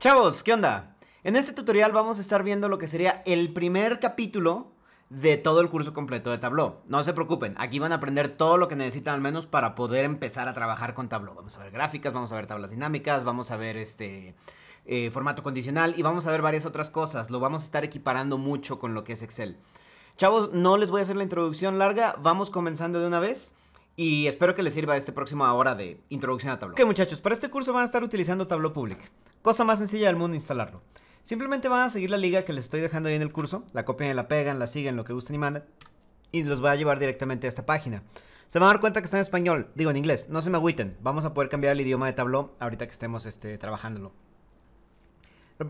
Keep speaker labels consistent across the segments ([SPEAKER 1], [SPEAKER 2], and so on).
[SPEAKER 1] Chavos, ¿qué onda? En este tutorial vamos a estar viendo lo que sería el primer capítulo de todo el curso completo de Tableau. No se preocupen, aquí van a aprender todo lo que necesitan al menos para poder empezar a trabajar con Tableau. Vamos a ver gráficas, vamos a ver tablas dinámicas, vamos a ver este eh, formato condicional y vamos a ver varias otras cosas. Lo vamos a estar equiparando mucho con lo que es Excel. Chavos, no les voy a hacer la introducción larga, vamos comenzando de una vez y espero que les sirva esta próxima hora de introducción a Tableau. Ok muchachos, para este curso van a estar utilizando Tableau Public, cosa más sencilla del mundo instalarlo. Simplemente van a seguir la liga que les estoy dejando ahí en el curso, la copian, la pegan, la siguen, lo que gusten y manden, y los va a llevar directamente a esta página. Se van a dar cuenta que está en español, digo en inglés, no se me agüiten, vamos a poder cambiar el idioma de Tableau ahorita que estemos este, trabajándolo.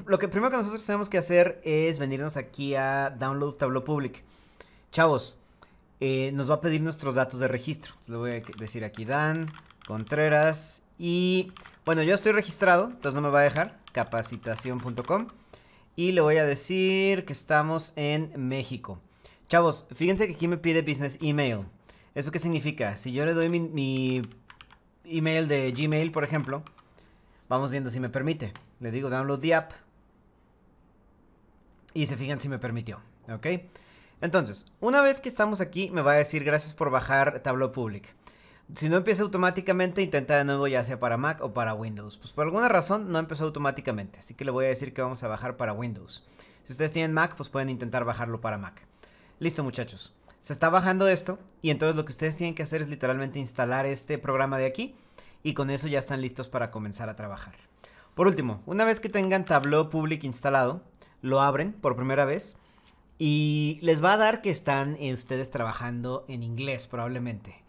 [SPEAKER 1] Lo que primero que nosotros tenemos que hacer es venirnos aquí a Download Tableau Public. Chavos, eh, nos va a pedir nuestros datos de registro. Entonces, le voy a decir aquí Dan, Contreras y... Bueno, yo estoy registrado, entonces no me va a dejar. Capacitación.com. Y le voy a decir que estamos en México. Chavos, fíjense que aquí me pide business email. ¿Eso qué significa? Si yo le doy mi, mi email de Gmail, por ejemplo, vamos viendo si me permite. Le digo download the app. Y se fijan si me permitió. ¿Ok? Entonces, una vez que estamos aquí, me va a decir gracias por bajar Tableau Public. Si no empieza automáticamente, intenta de nuevo ya sea para Mac o para Windows. Pues por alguna razón no empezó automáticamente, así que le voy a decir que vamos a bajar para Windows. Si ustedes tienen Mac, pues pueden intentar bajarlo para Mac. Listo muchachos, se está bajando esto y entonces lo que ustedes tienen que hacer es literalmente instalar este programa de aquí y con eso ya están listos para comenzar a trabajar. Por último, una vez que tengan Tableau Public instalado, lo abren por primera vez y les va a dar que están eh, ustedes trabajando en inglés, probablemente.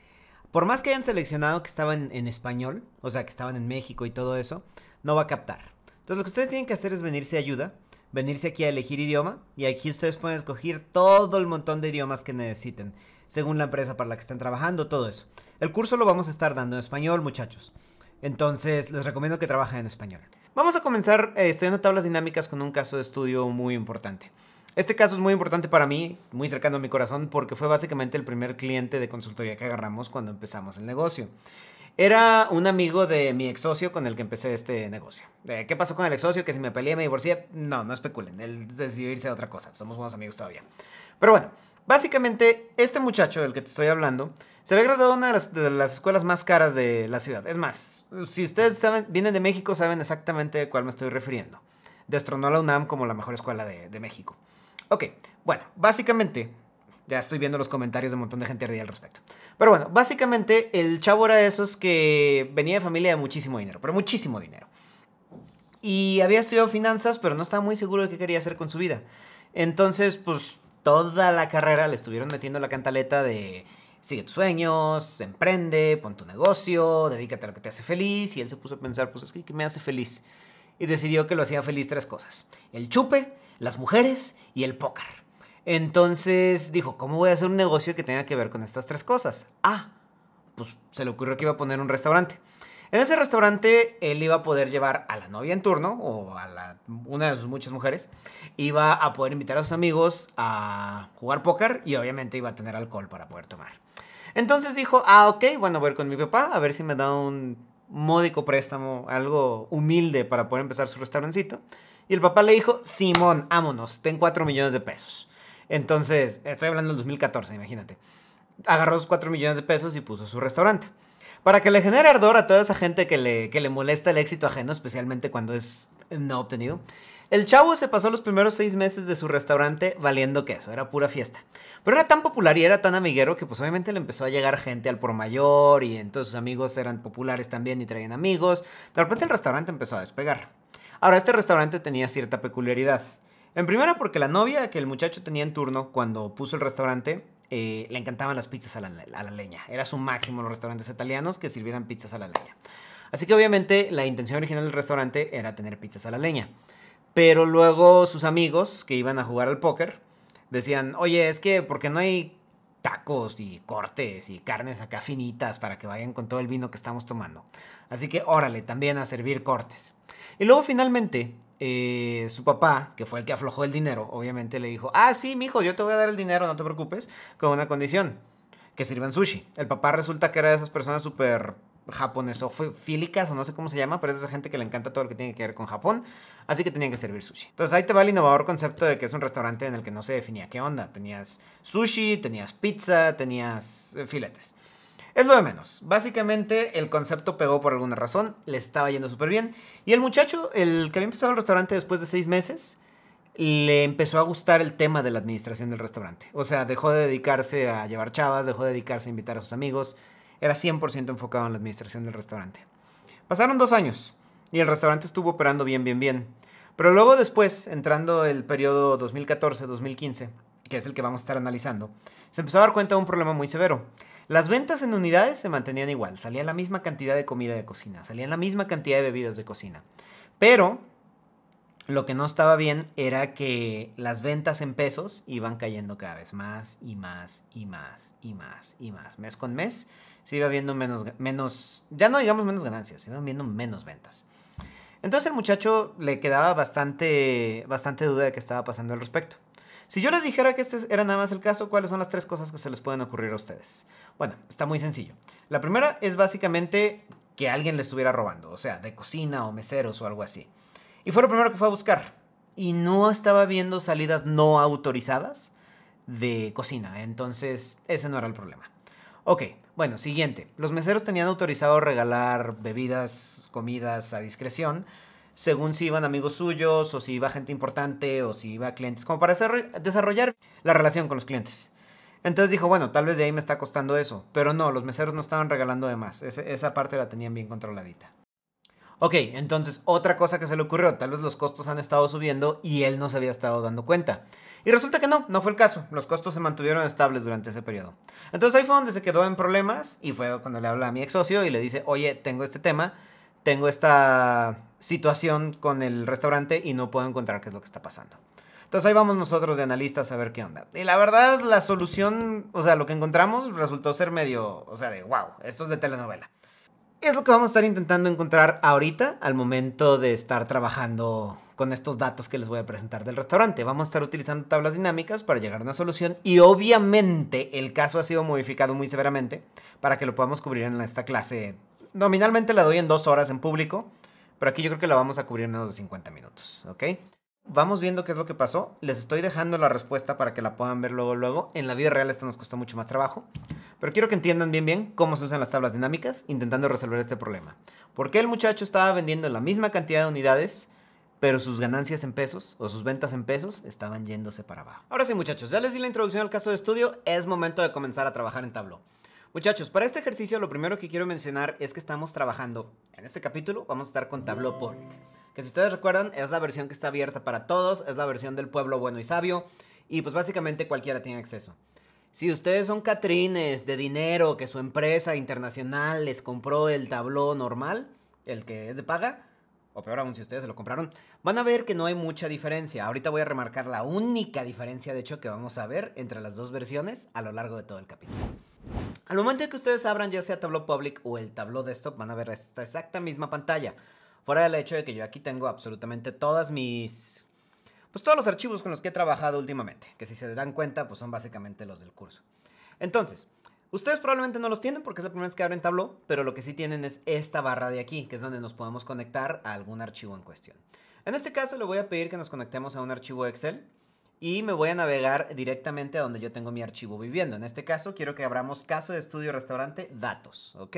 [SPEAKER 1] Por más que hayan seleccionado que estaban en español, o sea, que estaban en México y todo eso, no va a captar. Entonces lo que ustedes tienen que hacer es venirse a ayuda, venirse aquí a elegir idioma y aquí ustedes pueden escoger todo el montón de idiomas que necesiten, según la empresa para la que están trabajando, todo eso. El curso lo vamos a estar dando en español, muchachos. Entonces les recomiendo que trabajen en español. Vamos a comenzar eh, estudiando tablas dinámicas con un caso de estudio muy importante. Este caso es muy importante para mí, muy cercano a mi corazón, porque fue básicamente el primer cliente de consultoría que agarramos cuando empezamos el negocio. Era un amigo de mi ex socio con el que empecé este negocio. ¿Qué pasó con el ex socio? Que si me peleé, me divorcié. No, no especulen. Él decidió irse a otra cosa. Somos buenos amigos todavía. Pero bueno, básicamente, este muchacho del que te estoy hablando se había graduado de una de las, escuelas más caras de la ciudad. Es más, si ustedes vienen de México, saben exactamente a cuál me estoy refiriendo. Destronó la UNAM como la mejor escuela de México. Ok, bueno, básicamente, ya estoy viendo los comentarios de un montón de gente ardida al respecto. Pero bueno, básicamente el chavo era de esos que venía de familia de muchísimo dinero, pero muchísimo dinero. Y había estudiado finanzas, pero no estaba muy seguro de qué quería hacer con su vida. Entonces, pues toda la carrera le estuvieron metiendo la cantaleta de sigue tus sueños, emprende, pon tu negocio, dedícate a lo que te hace feliz. Y él se puso a pensar, pues es que ¿qué me hace feliz? Y decidió que lo hacía feliz tres cosas. El chupe, las mujeres y el póker. Entonces dijo, ¿cómo voy a hacer un negocio que tenga que ver con estas tres cosas? Ah, pues se le ocurrió que iba a poner un restaurante. En ese restaurante él iba a poder llevar a la novia en turno o a una de sus muchas mujeres. Iba a poder invitar a sus amigos a jugar póker y obviamente iba a tener alcohol para poder tomar. Entonces dijo, ah, ok, bueno, voy a ir con mi papá a ver si me da un módico préstamo, algo humilde para poder empezar su restaurancito. Y el papá le dijo, Simón, ámonos, ten 4 millones de pesos. Entonces, estoy hablando del 2014, imagínate. Agarró sus 4 millones de pesos y puso su restaurante. Para que le genere ardor a toda esa gente que le, le molesta el éxito ajeno, especialmente cuando es no obtenido, el chavo se pasó los primeros seis meses de su restaurante valiendo queso, era pura fiesta. Pero era tan popular y era tan amiguero que pues obviamente le empezó a llegar gente al por mayor y entonces sus amigos eran populares también y traían amigos. De repente el restaurante empezó a despegar. Ahora, este restaurante tenía cierta peculiaridad. En primera, porque la novia que el muchacho tenía en turno cuando puso el restaurante, eh, le encantaban las pizzas a la, leña. Era su máximo los restaurantes italianos que sirvieran pizzas a la leña. Así que obviamente la intención original del restaurante era tener pizzas a la leña. Pero luego sus amigos que iban a jugar al póker decían, oye, es que porque no hay tacos y cortes y carnes acá finitas para que vayan con todo el vino que estamos tomando. Así que órale, también a servir cortes. Y luego finalmente, eh, su papá, que fue el que aflojó el dinero, obviamente le dijo, ah, sí, mijo, yo te voy a dar el dinero, no te preocupes, con una condición, que sirvan sushi. El papá resulta que era de esas personas súper japonesofílicas o no sé cómo se llama, pero es esa gente que le encanta todo lo que tiene que ver con Japón, así que tenía que servir sushi. Entonces ahí te va el innovador concepto de que es un restaurante en el que no se definía qué onda. Tenías sushi, tenías pizza, tenías eh, filetes. Es lo de menos. Básicamente el concepto pegó por alguna razón, le estaba yendo súper bien. Y el muchacho, el que había empezado el restaurante después de seis meses, le empezó a gustar el tema de la administración del restaurante. O sea, dejó de dedicarse a llevar chavas, dejó de dedicarse a invitar a sus amigos. Era 100% enfocado en la administración del restaurante. Pasaron dos años y el restaurante estuvo operando bien, bien, bien. Pero luego después, entrando el periodo 2014-2015, que es el que vamos a estar analizando, se empezó a dar cuenta de un problema muy severo. Las ventas en unidades se mantenían igual, salía la misma cantidad de comida de cocina, salía la misma cantidad de bebidas de cocina. Pero lo que no estaba bien era que las ventas en pesos iban cayendo cada vez más y más y más y más y más. Mes con mes se iba viendo menos, menos ya no digamos menos ganancias, se iban viendo menos ventas. Entonces el muchacho le quedaba bastante, bastante duda de qué estaba pasando al respecto. Si yo les dijera que este era nada más el caso, ¿cuáles son las tres cosas que se les pueden ocurrir a ustedes? Bueno, está muy sencillo. La primera es básicamente que alguien le estuviera robando, o sea, de cocina o meseros o algo así. Y fue lo primero que fue a buscar. Y no estaba viendo salidas no autorizadas de cocina, entonces ese no era el problema. Ok, bueno, siguiente. Los meseros tenían autorizado regalar bebidas, comidas a discreción, según si iban amigos suyos o si iba gente importante o si iba clientes, como para desarrollar la relación con los clientes. Entonces dijo, bueno, tal vez de ahí me está costando eso, pero no, los meseros no estaban regalando de más, esa parte la tenían bien controladita. Ok, entonces otra cosa que se le ocurrió, tal vez los costos han estado subiendo y él no se había estado dando cuenta. Y resulta que no, no fue el caso, los costos se mantuvieron estables durante ese periodo. Entonces ahí fue donde se quedó en problemas y fue cuando le habla a mi ex socio y le dice, oye, tengo este tema, tengo esta situación con el restaurante y no puedo encontrar qué es lo que está pasando. Entonces ahí vamos nosotros de analistas a ver qué onda. Y la verdad, la solución, o sea, lo que encontramos resultó ser medio, o sea, de wow, esto es de telenovela. Es lo que vamos a estar intentando encontrar ahorita al momento de estar trabajando con estos datos que les voy a presentar del restaurante. Vamos a estar utilizando tablas dinámicas para llegar a una solución y obviamente el caso ha sido modificado muy severamente para que lo podamos cubrir en esta clase nominalmente la doy en dos horas en público, pero aquí yo creo que la vamos a cubrir en menos de 50 minutos, ¿ok? Vamos viendo qué es lo que pasó. Les estoy dejando la respuesta para que la puedan ver luego, luego. En la vida real esto nos costó mucho más trabajo. Pero quiero que entiendan bien, bien cómo se usan las tablas dinámicas intentando resolver este problema. Porque el muchacho estaba vendiendo la misma cantidad de unidades, pero sus ganancias en pesos o sus ventas en pesos estaban yéndose para abajo? Ahora sí, muchachos, ya les di la introducción al caso de estudio. Es momento de comenzar a trabajar en Tableau. Muchachos, para este ejercicio lo primero que quiero mencionar es que estamos trabajando, en este capítulo vamos a estar con Tableau Public, que si ustedes recuerdan es la versión que está abierta para todos, es la versión del pueblo bueno y sabio, y pues básicamente cualquiera tiene acceso. Si ustedes son catrines de dinero que su empresa internacional les compró el Tableau normal, el que es de paga, o peor aún si ustedes se lo compraron, van a ver que no hay mucha diferencia. Ahorita voy a remarcar la única diferencia de hecho que vamos a ver entre las dos versiones a lo largo de todo el capítulo. Al momento de que ustedes abran ya sea Tableau Public o el Tableau Desktop, van a ver esta exacta misma pantalla. Fuera del hecho de que yo aquí tengo absolutamente todas mis... Pues todos los archivos con los que he trabajado últimamente, que si se dan cuenta, pues son básicamente los del curso. Entonces, ustedes probablemente no los tienen porque es la primera vez que abren Tableau, pero lo que sí tienen es esta barra de aquí, que es donde nos podemos conectar a algún archivo en cuestión. En este caso le voy a pedir que nos conectemos a un archivo Excel y me voy a navegar directamente a donde yo tengo mi archivo viviendo. En este caso quiero que abramos caso de estudio restaurante datos, ¿ok?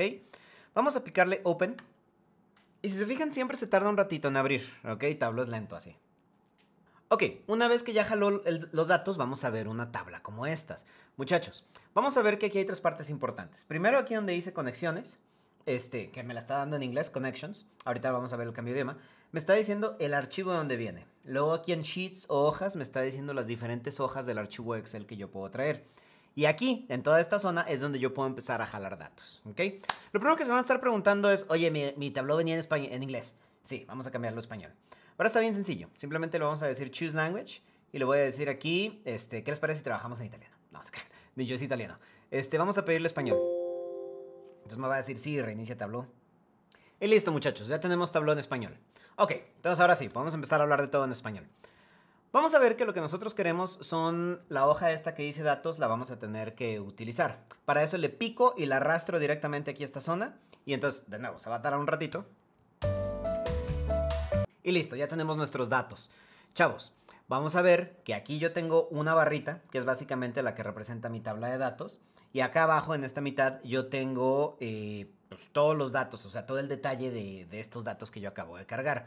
[SPEAKER 1] Vamos a picarle open y si se fijan siempre se tarda un ratito en abrir, ¿ok? Tablo es lento así. Ok, una vez que ya jaló los datos, vamos a ver una tabla como estas. Muchachos, vamos a ver que aquí hay tres partes importantes. Primero aquí donde dice conexiones, este, que me la está dando en inglés, connections. Ahorita vamos a ver el cambio de idioma. Me está diciendo el archivo de donde viene. Luego aquí en Sheets o hojas me está diciendo las diferentes hojas del archivo Excel que yo puedo traer. Y aquí, en toda esta zona, es donde yo puedo empezar a jalar datos, ¿ok? Lo primero que se van a estar preguntando es, oye, mi, mi tabló venía en, español, en inglés. Sí, vamos a cambiarlo a español. Ahora está bien sencillo. Simplemente le vamos a decir choose language y le voy a decir aquí, este, ¿qué les parece si trabajamos en italiano? No, ni yo es italiano. Este, vamos a pedirle español. Entonces me va a decir, sí, reinicia tabló. Y listo, muchachos, ya tenemos tabló en español. Ok, entonces ahora sí, podemos empezar a hablar de todo en español. Vamos a ver que lo que nosotros queremos son la hoja esta que dice datos, la vamos a tener que utilizar. Para eso le pico y la arrastro directamente aquí a esta zona. Y entonces, de nuevo, se va a tardar un ratito. Y listo, ya tenemos nuestros datos. Chavos, vamos a ver que aquí yo tengo una barrita, que es básicamente la que representa mi tabla de datos. Y acá abajo, en esta mitad, yo tengo eh, pues, todos los datos, o sea, todo el detalle de, estos datos que yo acabo de cargar.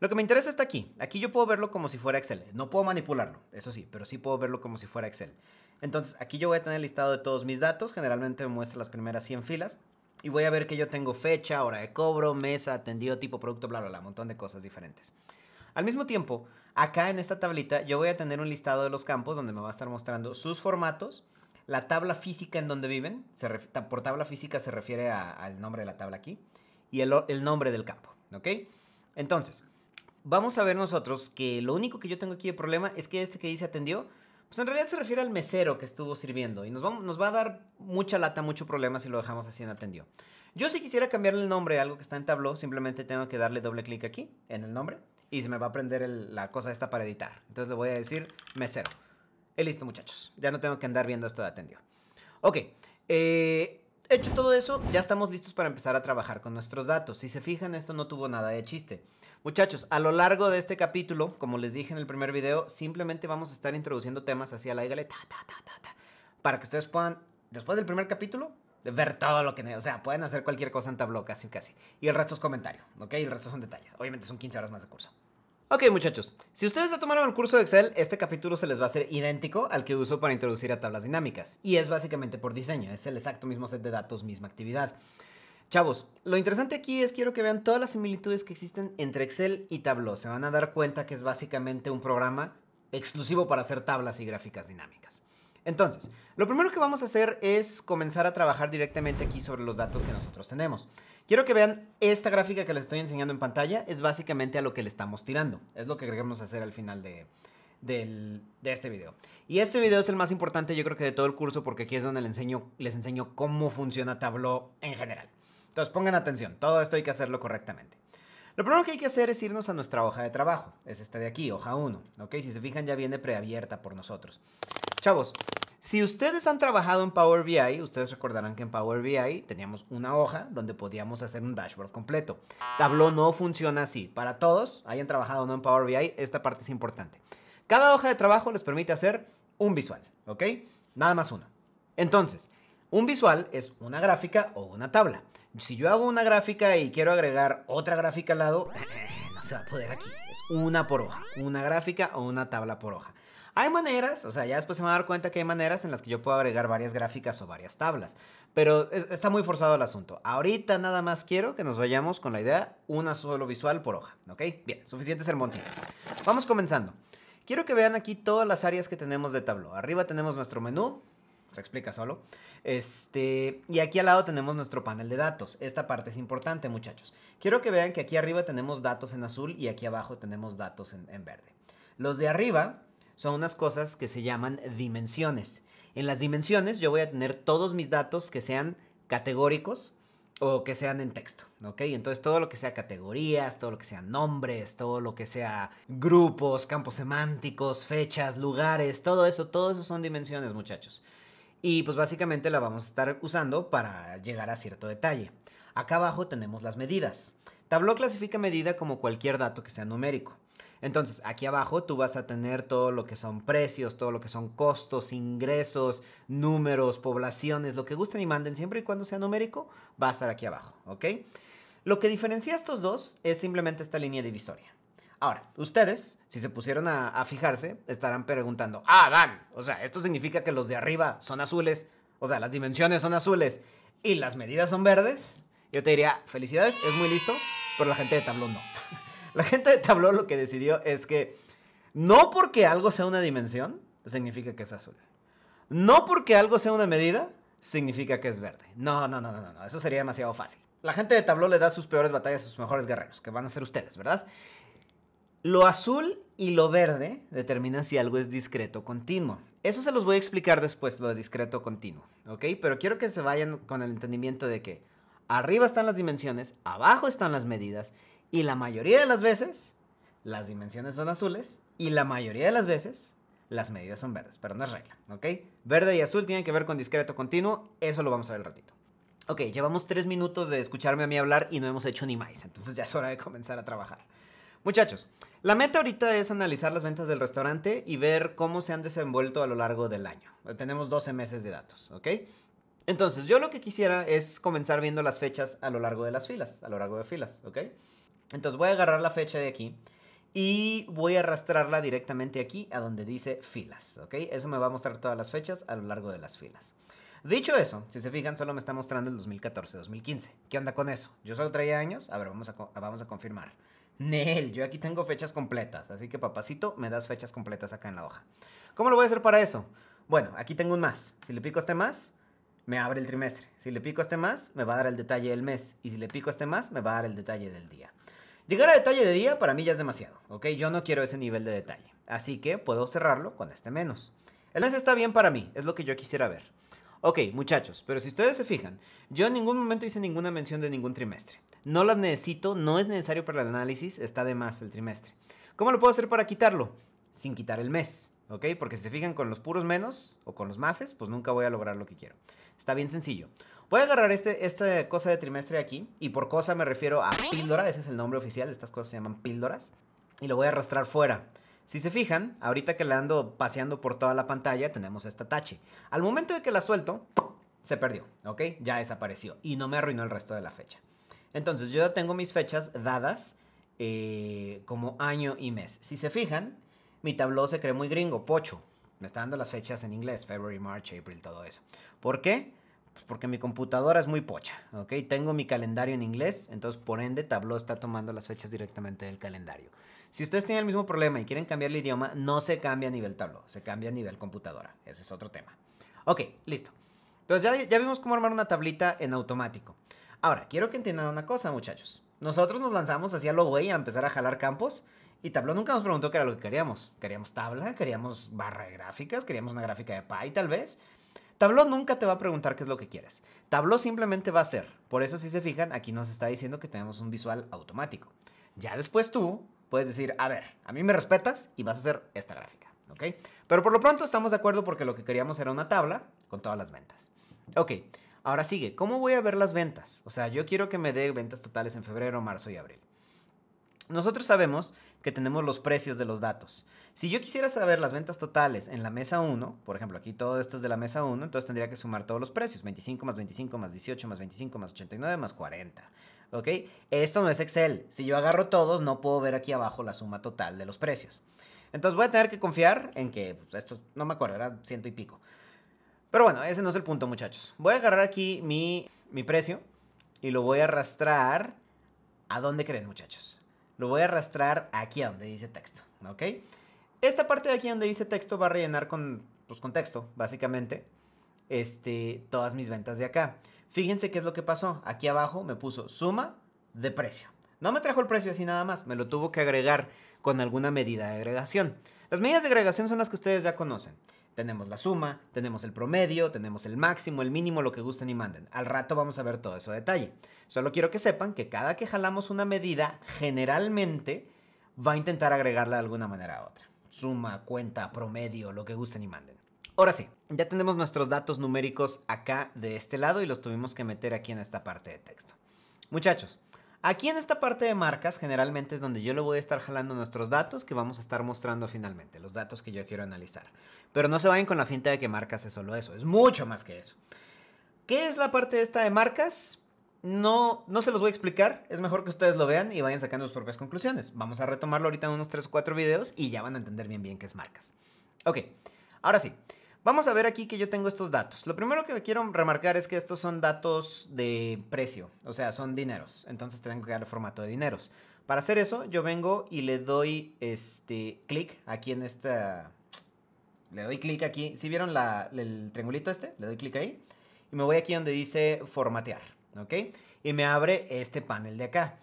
[SPEAKER 1] Lo que me interesa está aquí. Aquí yo puedo verlo como si fuera Excel. No puedo manipularlo, eso sí, pero sí puedo verlo como si fuera Excel. Entonces, aquí yo voy a tener el listado de todos mis datos. Generalmente me muestra las primeras 100 filas. Y voy a ver que yo tengo fecha, hora de cobro, mesa, atendido, tipo producto, bla, bla, bla, un montón de cosas diferentes. Al mismo tiempo, acá en esta tablita yo voy a tener un listado de los campos donde me va a estar mostrando sus formatos, la tabla física en donde viven, por tabla física se refiere al nombre de la tabla aquí, y el, nombre del campo, ¿ok? Entonces, vamos a ver nosotros que lo único que yo tengo aquí de problema es que este que dice atendió, pues en realidad se refiere al mesero que estuvo sirviendo, y nos, nos va a dar mucha lata, mucho problema si lo dejamos así en atendió. Yo si quisiera cambiar el nombre a algo que está en tabló, simplemente tengo que darle doble clic aquí, en el nombre, y se me va a prender la cosa esta para editar. Entonces le voy a decir mesero. Y listo, muchachos. Ya no tengo que andar viendo esto de atendido. Ok. Eh, hecho todo eso, ya estamos listos para empezar a trabajar con nuestros datos. Si se fijan, esto no tuvo nada de chiste. Muchachos, a lo largo de este capítulo, como les dije en el primer video, simplemente vamos a estar introduciendo temas hacia la ígale, ta, ta, ta, para que ustedes puedan, después del primer capítulo, ver todo lo que... O sea, pueden hacer cualquier cosa en Tableau, casi, casi. Y el resto es comentario, ¿ok? Y el resto son detalles. Obviamente son 15 horas más de curso. Ok muchachos, si ustedes ya tomaron el curso de Excel, este capítulo se les va a ser idéntico al que uso para introducir a tablas dinámicas. Y es básicamente por diseño, es el exacto mismo set de datos, misma actividad. Chavos, lo interesante aquí es quiero que vean todas las similitudes que existen entre Excel y Tableau. Se van a dar cuenta que es básicamente un programa exclusivo para hacer tablas y gráficas dinámicas. Entonces, lo primero que vamos a hacer es comenzar a trabajar directamente aquí sobre los datos que nosotros tenemos. Quiero que vean esta gráfica que les estoy enseñando en pantalla. Es básicamente a lo que le estamos tirando. Es lo que queremos hacer al final de, este video. Y este video es el más importante yo creo que de todo el curso porque aquí es donde les enseño, les enseño cómo funciona Tableau en general. Entonces pongan atención, todo esto hay que hacerlo correctamente. Lo primero que hay que hacer es irnos a nuestra hoja de trabajo. Es esta de aquí, hoja 1. ¿ok? Si se fijan ya viene preabierta por nosotros. Chavos, si ustedes han trabajado en Power BI, ustedes recordarán que en Power BI teníamos una hoja donde podíamos hacer un dashboard completo. Tableau no funciona así. Para todos, hayan trabajado o no en Power BI, esta parte es importante. Cada hoja de trabajo les permite hacer un visual, ¿ok? Nada más una. Entonces, un visual es una gráfica o una tabla. Si yo hago una gráfica y quiero agregar otra gráfica al lado, no se va a poder aquí. Es una por hoja, una gráfica o una tabla por hoja. Hay maneras, o sea, ya después se va a dar cuenta que hay maneras en las que yo puedo agregar varias gráficas o varias tablas, pero está muy forzado el asunto. Ahorita nada más quiero que nos vayamos con la idea una solo visual por hoja, ¿ok? Bien, suficiente sermón. Vamos comenzando. Quiero que vean aquí todas las áreas que tenemos de tabló. Arriba tenemos nuestro menú, se explica solo. Este, y aquí al lado tenemos nuestro panel de datos. Esta parte es importante, muchachos. Quiero que vean que aquí arriba tenemos datos en azul y aquí abajo tenemos datos en verde. Los de arriba son unas cosas que se llaman dimensiones. En las dimensiones yo voy a tener todos mis datos que sean categóricos o que sean en texto, ¿ok? Entonces todo lo que sea categorías, todo lo que sea nombres, todo lo que sea grupos, campos semánticos, fechas, lugares, todo eso, todo eso son dimensiones, muchachos. Y pues básicamente la vamos a estar usando para llegar a cierto detalle. Acá abajo tenemos las medidas. Tableau clasifica medida como cualquier dato que sea numérico. Entonces, aquí abajo tú vas a tener todo lo que son precios, todo lo que son costos, ingresos, números, poblaciones, lo que gusten y manden, siempre y cuando sea numérico, va a estar aquí abajo, ¿ok? Lo que diferencia estos dos es simplemente esta línea divisoria. Ahora, ustedes, si se pusieron a, a fijarse, estarán preguntando, ah, Dan, o sea, esto significa que los de arriba son azules, o sea, las dimensiones son azules y las medidas son verdes. Yo te diría, felicidades, es muy listo, pero la gente de tablón no. La gente de tabló lo que decidió es que no porque algo sea una dimensión, significa que es azul. No porque algo sea una medida, significa que es verde. No, no, no, no, no, eso sería demasiado fácil. La gente de tabló le da sus peores batallas a sus mejores guerreros, que van a ser ustedes, ¿verdad? Lo azul y lo verde determinan si algo es discreto o continuo. Eso se los voy a explicar después, lo de discreto continuo, ¿ok? Pero quiero que se vayan con el entendimiento de que arriba están las dimensiones, abajo están las medidas y la mayoría de las veces, las dimensiones son azules y la mayoría de las veces, las medidas son verdes, pero no es regla, ¿ok? Verde y azul tienen que ver con discreto continuo, eso lo vamos a ver al ratito. Ok, llevamos tres minutos de escucharme a mí hablar y no hemos hecho ni más, entonces ya es hora de comenzar a trabajar. Muchachos, la meta ahorita es analizar las ventas del restaurante y ver cómo se han desenvuelto a lo largo del año. Tenemos 12 meses de datos, ¿ok? Entonces, yo lo que quisiera es comenzar viendo las fechas a lo largo de las filas, a lo largo de filas, ¿ok? Entonces voy a agarrar la fecha de aquí y voy a arrastrarla directamente aquí a donde dice filas, ¿ok? Eso me va a mostrar todas las fechas a lo largo de las filas. Dicho eso, si se fijan, solo me está mostrando el 2014-2015. ¿Qué onda con eso? Yo solo traía años. A ver, vamos a, vamos a confirmar. Nel, yo aquí tengo fechas completas, así que papacito, me das fechas completas acá en la hoja. ¿Cómo lo voy a hacer para eso? Bueno, aquí tengo un más. Si le pico este más, me abre el trimestre. Si le pico este más, me va a dar el detalle del mes. Y si le pico este más, me va a dar el detalle del día. Llegar a detalle de día para mí ya es demasiado, ¿ok? Yo no quiero ese nivel de detalle. Así que puedo cerrarlo con este menos. El mes está bien para mí, es lo que yo quisiera ver. Ok, muchachos, pero si ustedes se fijan, yo en ningún momento hice ninguna mención de ningún trimestre. No las necesito, no es necesario para el análisis, está de más el trimestre. ¿Cómo lo puedo hacer para quitarlo? Sin quitar el mes, ¿ok? Porque si se fijan con los puros menos o con los máses, pues nunca voy a lograr lo que quiero. Está bien sencillo. Voy a agarrar este, esta cosa de trimestre aquí, y por cosa me refiero a píldora, ese es el nombre oficial, estas cosas se llaman píldoras, y lo voy a arrastrar fuera. Si se fijan, ahorita que la ando paseando por toda la pantalla, tenemos esta tache. Al momento de que la suelto, se perdió, ¿ok? Ya desapareció, y no me arruinó el resto de la fecha. Entonces, yo ya tengo mis fechas dadas eh, como año y mes. Si se fijan, mi tabló se cree muy gringo, pocho. Me está dando las fechas en inglés, February, March, April, todo eso. ¿Por qué? porque mi computadora es muy pocha, ¿ok? Tengo mi calendario en inglés, entonces por ende Tablo está tomando las fechas directamente del calendario. Si ustedes tienen el mismo problema y quieren cambiar el idioma, no se cambia a nivel Tablo, se cambia a nivel computadora. Ese es otro tema. Ok, listo. Entonces ya, vimos cómo armar una tablita en automático. Ahora, quiero que entiendan una cosa, muchachos. Nosotros nos lanzamos hacia lo güey a empezar a jalar campos y Tablo nunca nos preguntó qué era lo que queríamos. Queríamos tabla, queríamos barra de gráficas, queríamos una gráfica de Pi tal vez. Tableau nunca te va a preguntar qué es lo que quieres. Tableau simplemente va a hacer. Por eso si se fijan, aquí nos está diciendo que tenemos un visual automático. Ya después tú puedes decir, a ver, a mí me respetas y vas a hacer esta gráfica. ¿Ok? Pero por lo pronto estamos de acuerdo porque lo que queríamos era una tabla con todas las ventas. Ok, ahora sigue. ¿Cómo voy a ver las ventas? O sea, yo quiero que me dé ventas totales en febrero, marzo y abril. Nosotros sabemos que tenemos los precios de los datos. Si yo quisiera saber las ventas totales en la mesa 1, por ejemplo, aquí todo esto es de la mesa 1, entonces tendría que sumar todos los precios, 25 más 25 más 18 más 25 más 89 más 40. ¿Ok? Esto no es Excel. Si yo agarro todos, no puedo ver aquí abajo la suma total de los precios. Entonces voy a tener que confiar en que pues, esto, no me acuerdo, era ciento y pico. Pero bueno, ese no es el punto, muchachos. Voy a agarrar aquí mi, mi precio y lo voy a arrastrar. ¿A donde creen, muchachos? lo voy a arrastrar aquí a donde dice texto, ¿ok? Esta parte de aquí donde dice texto va a rellenar pues, con, texto, básicamente, este, todas mis ventas de acá. Fíjense qué es lo que pasó. Aquí abajo me puso suma de precio. No me trajo el precio así nada más, me lo tuvo que agregar con alguna medida de agregación. Las medidas de agregación son las que ustedes ya conocen. Tenemos la suma, tenemos el promedio, tenemos el máximo, el mínimo, lo que gusten y manden. Al rato vamos a ver todo eso a detalle. Solo quiero que sepan que cada que jalamos una medida, generalmente va a intentar agregarla de alguna manera a otra. Suma, cuenta, promedio, lo que gusten y manden. Ahora sí, ya tenemos nuestros datos numéricos acá de este lado y los tuvimos que meter aquí en esta parte de texto. Muchachos, Aquí en esta parte de marcas generalmente es donde yo le voy a estar jalando nuestros datos que vamos a estar mostrando finalmente, los datos que yo quiero analizar. Pero no se vayan con la finta de que marcas es solo eso, es mucho más que eso. ¿Qué es la parte esta de marcas? No, no se los voy a explicar, es mejor que ustedes lo vean y vayan sacando sus propias conclusiones. Vamos a retomarlo ahorita en unos 3 o 4 videos y ya van a entender bien bien qué es marcas. Ok, ahora sí, Vamos a ver aquí que yo tengo estos datos. Lo primero que quiero remarcar es que estos son datos de precio, o sea, son dineros. Entonces tengo que darle formato de dineros. Para hacer eso, yo vengo y le doy este clic aquí en esta. Le doy clic aquí. Si ¿Sí vieron el triangulito este, le doy clic ahí. Y me voy aquí donde dice formatear. ¿Ok? Y me abre este panel de acá.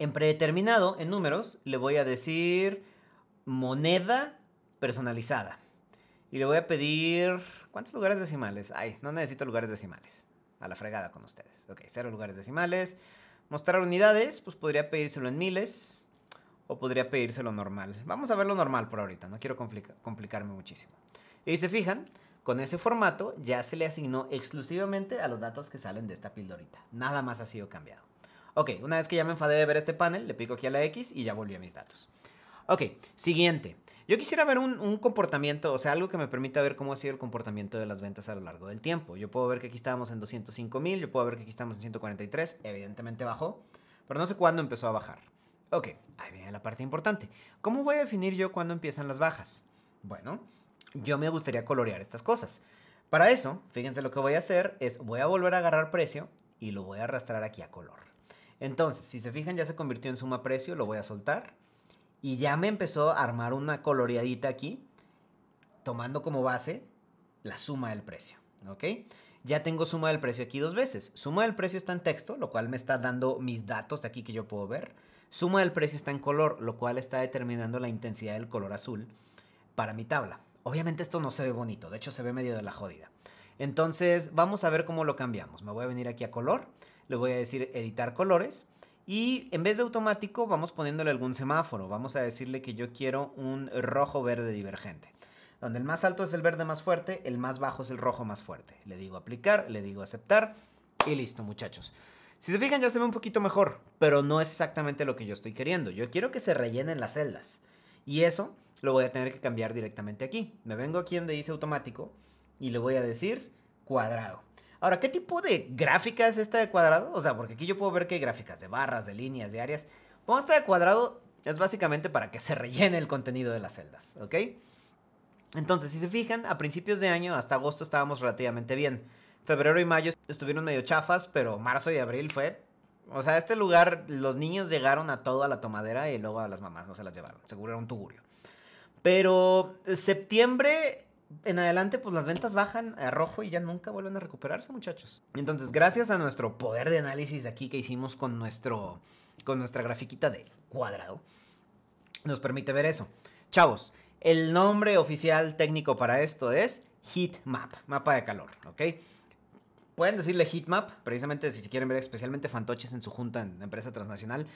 [SPEAKER 1] En predeterminado, en números, le voy a decir moneda personalizada. Y le voy a pedir. ¿Cuántos lugares decimales? Ay, no necesito lugares decimales. A la fregada con ustedes. Ok, cero lugares decimales. Mostrar unidades, pues podría pedírselo en miles. O podría pedírselo normal. Vamos a verlo normal por ahorita, no quiero complicarme muchísimo. Y se fijan, con ese formato ya se le asignó exclusivamente a los datos que salen de esta pildorita. Nada más ha sido cambiado. Ok, una vez que ya me enfadé de ver este panel, le pico aquí a la X y ya volví a mis datos. Ok, siguiente. Yo quisiera ver un, comportamiento, o sea, algo que me permita ver cómo ha sido el comportamiento de las ventas a lo largo del tiempo. Yo puedo ver que aquí estábamos en 205 mil, yo puedo ver que aquí estamos en 143, evidentemente bajó, pero no sé cuándo empezó a bajar. Ok, ahí viene la parte importante. ¿Cómo voy a definir yo cuándo empiezan las bajas? Bueno, yo me gustaría colorear estas cosas. Para eso, fíjense lo que voy a hacer es, voy a volver a agarrar precio y lo voy a arrastrar aquí a color. Entonces, si se fijan, ya se convirtió en suma precio, lo voy a soltar y ya me empezó a armar una coloreadita aquí, tomando como base la suma del precio. ¿Ok? Ya tengo suma del precio aquí dos veces. Suma del precio está en texto, lo cual me está dando mis datos aquí que yo puedo ver. Suma del precio está en color, lo cual está determinando la intensidad del color azul para mi tabla. Obviamente esto no se ve bonito, de hecho se ve medio de la jodida. Entonces vamos a ver cómo lo cambiamos. Me voy a venir aquí a color, le voy a decir editar colores y en vez de automático vamos poniéndole algún semáforo. Vamos a decirle que yo quiero un rojo verde divergente. Donde el más alto es el verde más fuerte, el más bajo es el rojo más fuerte. Le digo aplicar, le digo aceptar y listo muchachos. Si se fijan ya se ve un poquito mejor, pero no es exactamente lo que yo estoy queriendo. Yo quiero que se rellenen las celdas. Y eso lo voy a tener que cambiar directamente aquí. Me vengo aquí donde dice automático y le voy a decir cuadrado. Ahora, ¿qué tipo de gráfica es esta de cuadrado? O sea, porque aquí yo puedo ver que hay gráficas de barras, de líneas, de áreas. Bueno, esta de cuadrado es básicamente para que se rellene el contenido de las celdas, ¿ok? Entonces, si se fijan, a principios de año hasta agosto estábamos relativamente bien. Febrero y mayo estuvieron medio chafas, pero marzo y abril fue... O sea, este lugar, los niños llegaron a toda la tomadera y luego a las mamás no se las llevaron. Seguro era un tugurio. Pero septiembre en adelante, pues las ventas bajan a rojo y ya nunca vuelven a recuperarse, muchachos. Entonces, gracias a nuestro poder de análisis de aquí que hicimos con, nuestro, con nuestra grafiquita de cuadrado, nos permite ver eso. Chavos, el nombre oficial técnico para esto es heat map, mapa de calor, ¿ok? Pueden decirle heat map, precisamente si se quieren ver especialmente fantoches en su junta en empresa transnacional,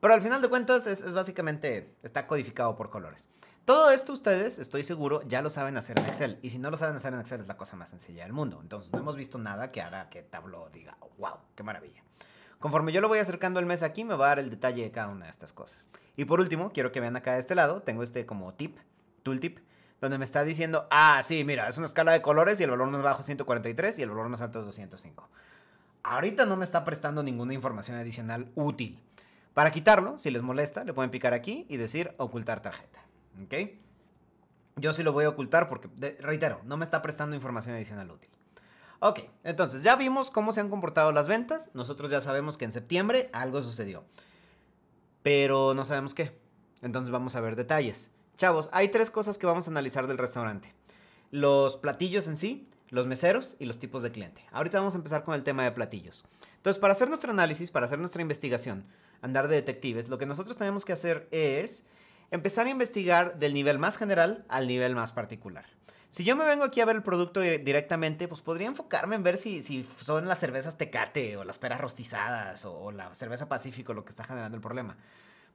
[SPEAKER 1] pero al final de cuentas es básicamente, está codificado por colores. Todo esto ustedes, estoy seguro, ya lo saben hacer en Excel. Y si no lo saben hacer en Excel es la cosa más sencilla del mundo. Entonces no hemos visto nada que haga que Tableau diga, wow, qué maravilla. Conforme yo lo voy acercando el mes aquí, me va a dar el detalle de cada una de estas cosas. Y por último, quiero que vean acá de este lado, tengo este como tip, tooltip, donde me está diciendo, ah, sí, mira, es una escala de colores y el valor más bajo es 143 y el valor más alto es 205. Ahorita no me está prestando ninguna información adicional útil. Para quitarlo, si les molesta, le pueden picar aquí y decir ocultar tarjeta. ¿ok? Yo sí lo voy a ocultar porque, reitero, no me está prestando información adicional útil. Ok, entonces ya vimos cómo se han comportado las ventas. Nosotros ya sabemos que en septiembre algo sucedió. Pero no sabemos qué. Entonces vamos a ver detalles. Chavos, hay tres cosas que vamos a analizar del restaurante. Los platillos en sí, los meseros y los tipos de cliente. Ahorita vamos a empezar con el tema de platillos. Entonces, para hacer nuestro análisis, para hacer nuestra investigación, andar de detectives, lo que nosotros tenemos que hacer es empezar a investigar del nivel más general al nivel más particular. Si yo me vengo aquí a ver el producto directamente, pues podría enfocarme en ver si, son las cervezas tecate o las peras rostizadas o, la cerveza pacífico lo que está generando el problema.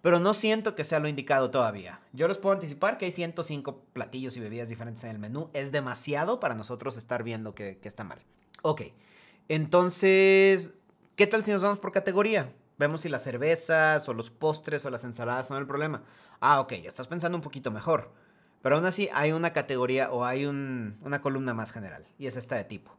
[SPEAKER 1] Pero no siento que sea lo indicado todavía. Yo les puedo anticipar que hay 105 platillos y bebidas diferentes en el menú. Es demasiado para nosotros estar viendo que, que está mal. Ok, entonces, ¿qué tal si nos vamos por categoría? vemos si las cervezas o los postres o las ensaladas son el problema. Ah, ok, ya estás pensando un poquito mejor. Pero aún así hay una categoría o hay una columna más general y es esta de tipo.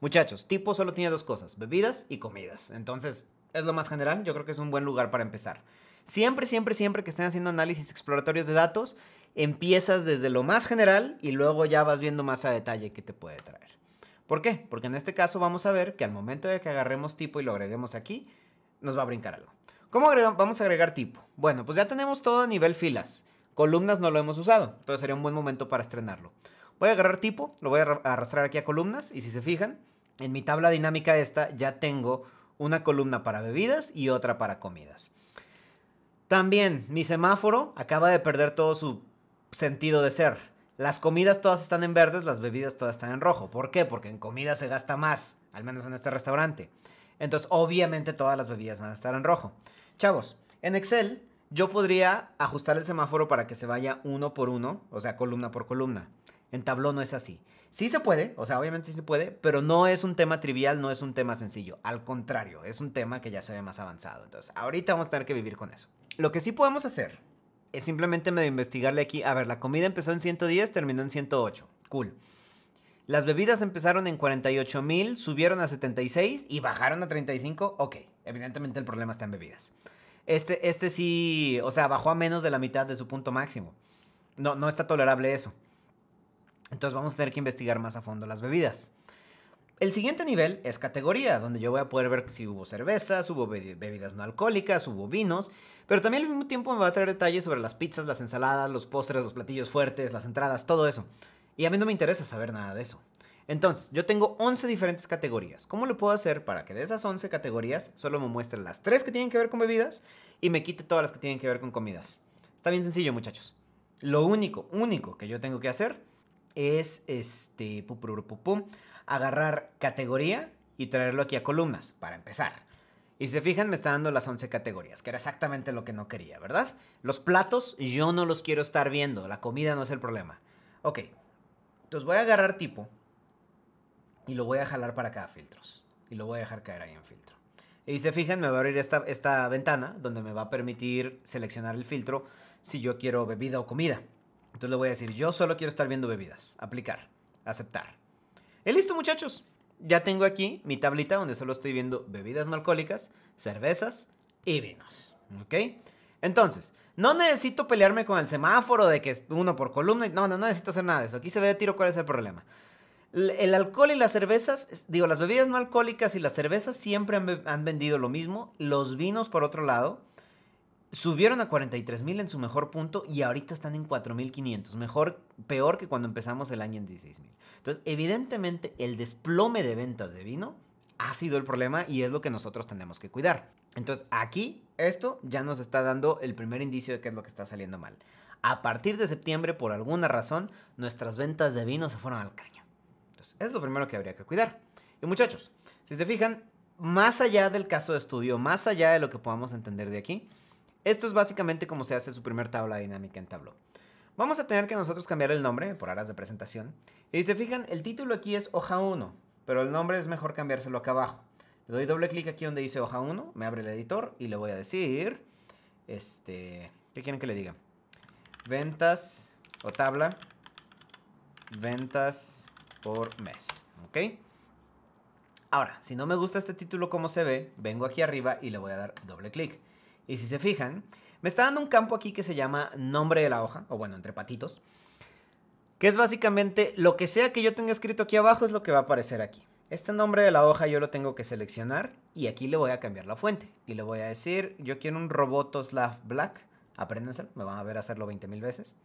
[SPEAKER 1] Muchachos, tipo solo tiene dos cosas, bebidas y comidas. Entonces, es lo más general, yo creo que es un buen lugar para empezar. Siempre, siempre, siempre que estén haciendo análisis exploratorios de datos, empiezas desde lo más general y luego ya vas viendo más a detalle qué te puede traer. ¿Por qué? Porque en este caso vamos a ver que al momento de que agarremos tipo y lo agreguemos aquí, nos va a brincar algo. ¿Cómo vamos a agregar tipo? Bueno, pues ya tenemos todo a nivel filas. Columnas no lo hemos usado, entonces sería un buen momento para estrenarlo. Voy a agarrar tipo, lo voy a arrastrar aquí a columnas y si se fijan, en mi tabla dinámica esta ya tengo una columna para bebidas y otra para comidas. También mi semáforo acaba de perder todo su sentido de ser. Las comidas todas están en verdes, las bebidas todas están en rojo. ¿Por qué? Porque en comida se gasta más, al menos en este restaurante. Entonces, obviamente todas las bebidas van a estar en rojo. Chavos, en Excel yo podría ajustar el semáforo para que se vaya uno por uno, o sea, columna por columna. En tablón no es así. Sí se puede, o sea, obviamente sí se puede, pero no es un tema trivial, no es un tema sencillo. Al contrario, es un tema que ya se ve más avanzado. Entonces, ahorita vamos a tener que vivir con eso. Lo que sí podemos hacer es simplemente medio investigarle aquí. A ver, la comida empezó en 110, terminó en 108. Cool. Las bebidas empezaron en $48,000, mil, subieron a 76 y bajaron a 35. Ok, evidentemente el problema está en bebidas. Este, este sí, o sea, bajó a menos de la mitad de su punto máximo. No, no está tolerable eso. Entonces vamos a tener que investigar más a fondo las bebidas. El siguiente nivel es categoría, donde yo voy a poder ver si hubo cervezas, hubo bebidas no alcohólicas, hubo vinos, pero también al mismo tiempo me va a traer detalles sobre las pizzas, las ensaladas, los postres, los platillos fuertes, las entradas, todo eso. Y a mí no me interesa saber nada de eso. Entonces, yo tengo 11 diferentes categorías. ¿Cómo lo puedo hacer para que de esas 11 categorías solo me muestren las 3 que tienen que ver con bebidas y me quite todas las que tienen que ver con comidas? Está bien sencillo, muchachos. Lo único, único que yo tengo que hacer es este agarrar categoría y traerlo aquí a columnas para empezar. Y se fijan, me está dando las 11 categorías, que era exactamente lo que no quería, ¿verdad? Los platos yo no los quiero estar viendo, la comida no es el problema. Ok, entonces voy a agarrar tipo y lo voy a jalar para acá filtros. Y lo voy a dejar caer ahí en filtro. Y se fijan, me va a abrir esta, esta ventana donde me va a permitir seleccionar el filtro si yo quiero bebida o comida. Entonces le voy a decir, yo solo quiero estar viendo bebidas. Aplicar. Aceptar. Y listo, muchachos. Ya tengo aquí mi tablita donde solo estoy viendo bebidas no alcohólicas, cervezas y vinos. ¿Ok? Entonces, no necesito pelearme con el semáforo de que es uno por columna. No, no, no necesito hacer nada de eso. Aquí se ve de tiro cuál es el problema. El alcohol y las cervezas, digo, las bebidas no alcohólicas y las cervezas siempre han, vendido lo mismo. Los vinos, por otro lado, subieron a 43 mil en su mejor punto y ahorita están en 4.500. Mejor, peor que cuando empezamos el año en 16 mil. Entonces, evidentemente, el desplome de ventas de vino ha sido el problema y es lo que nosotros tenemos que cuidar. Entonces aquí esto ya nos está dando el primer indicio de qué es lo que está saliendo mal. A partir de septiembre, por alguna razón, nuestras ventas de vino se fueron al caño. Entonces, es lo primero que habría que cuidar. Y muchachos, si se fijan, más allá del caso de estudio, más allá de lo que podamos entender de aquí, esto es básicamente como se hace su primer tabla dinámica en Tableau. Vamos a tener que nosotros cambiar el nombre por aras de presentación. Y si se fijan, el título aquí es hoja 1, pero el nombre es mejor cambiárselo acá abajo. Le doy doble clic aquí donde dice hoja 1, me abre el editor y le voy a decir, este, ¿qué quieren que le diga? Ventas o tabla, ventas por mes, ¿ok? Ahora, si no me gusta este título como se ve, vengo aquí arriba y le voy a dar doble clic. Y si se fijan, me está dando un campo aquí que se llama nombre de la hoja, o bueno, entre patitos, que es básicamente lo que sea que yo tenga escrito aquí abajo es lo que va a aparecer aquí. Este nombre de la hoja yo lo tengo que seleccionar y aquí le voy a cambiar la fuente. Y le voy a decir, yo quiero un Robotoslav Black. Apréndenselo, me van a ver hacerlo 20.000 veces.